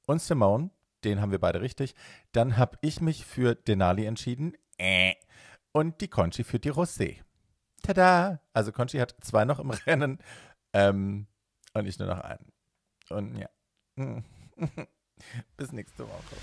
und Simone. Den haben wir beide richtig. Dann habe ich mich für Denali entschieden, äh, und die Conchi für die Rosé. Tada! Also Conchi hat zwei noch im (laughs) Rennen ähm, und ich nur noch einen. Und ja. (laughs) Bis nächste Woche.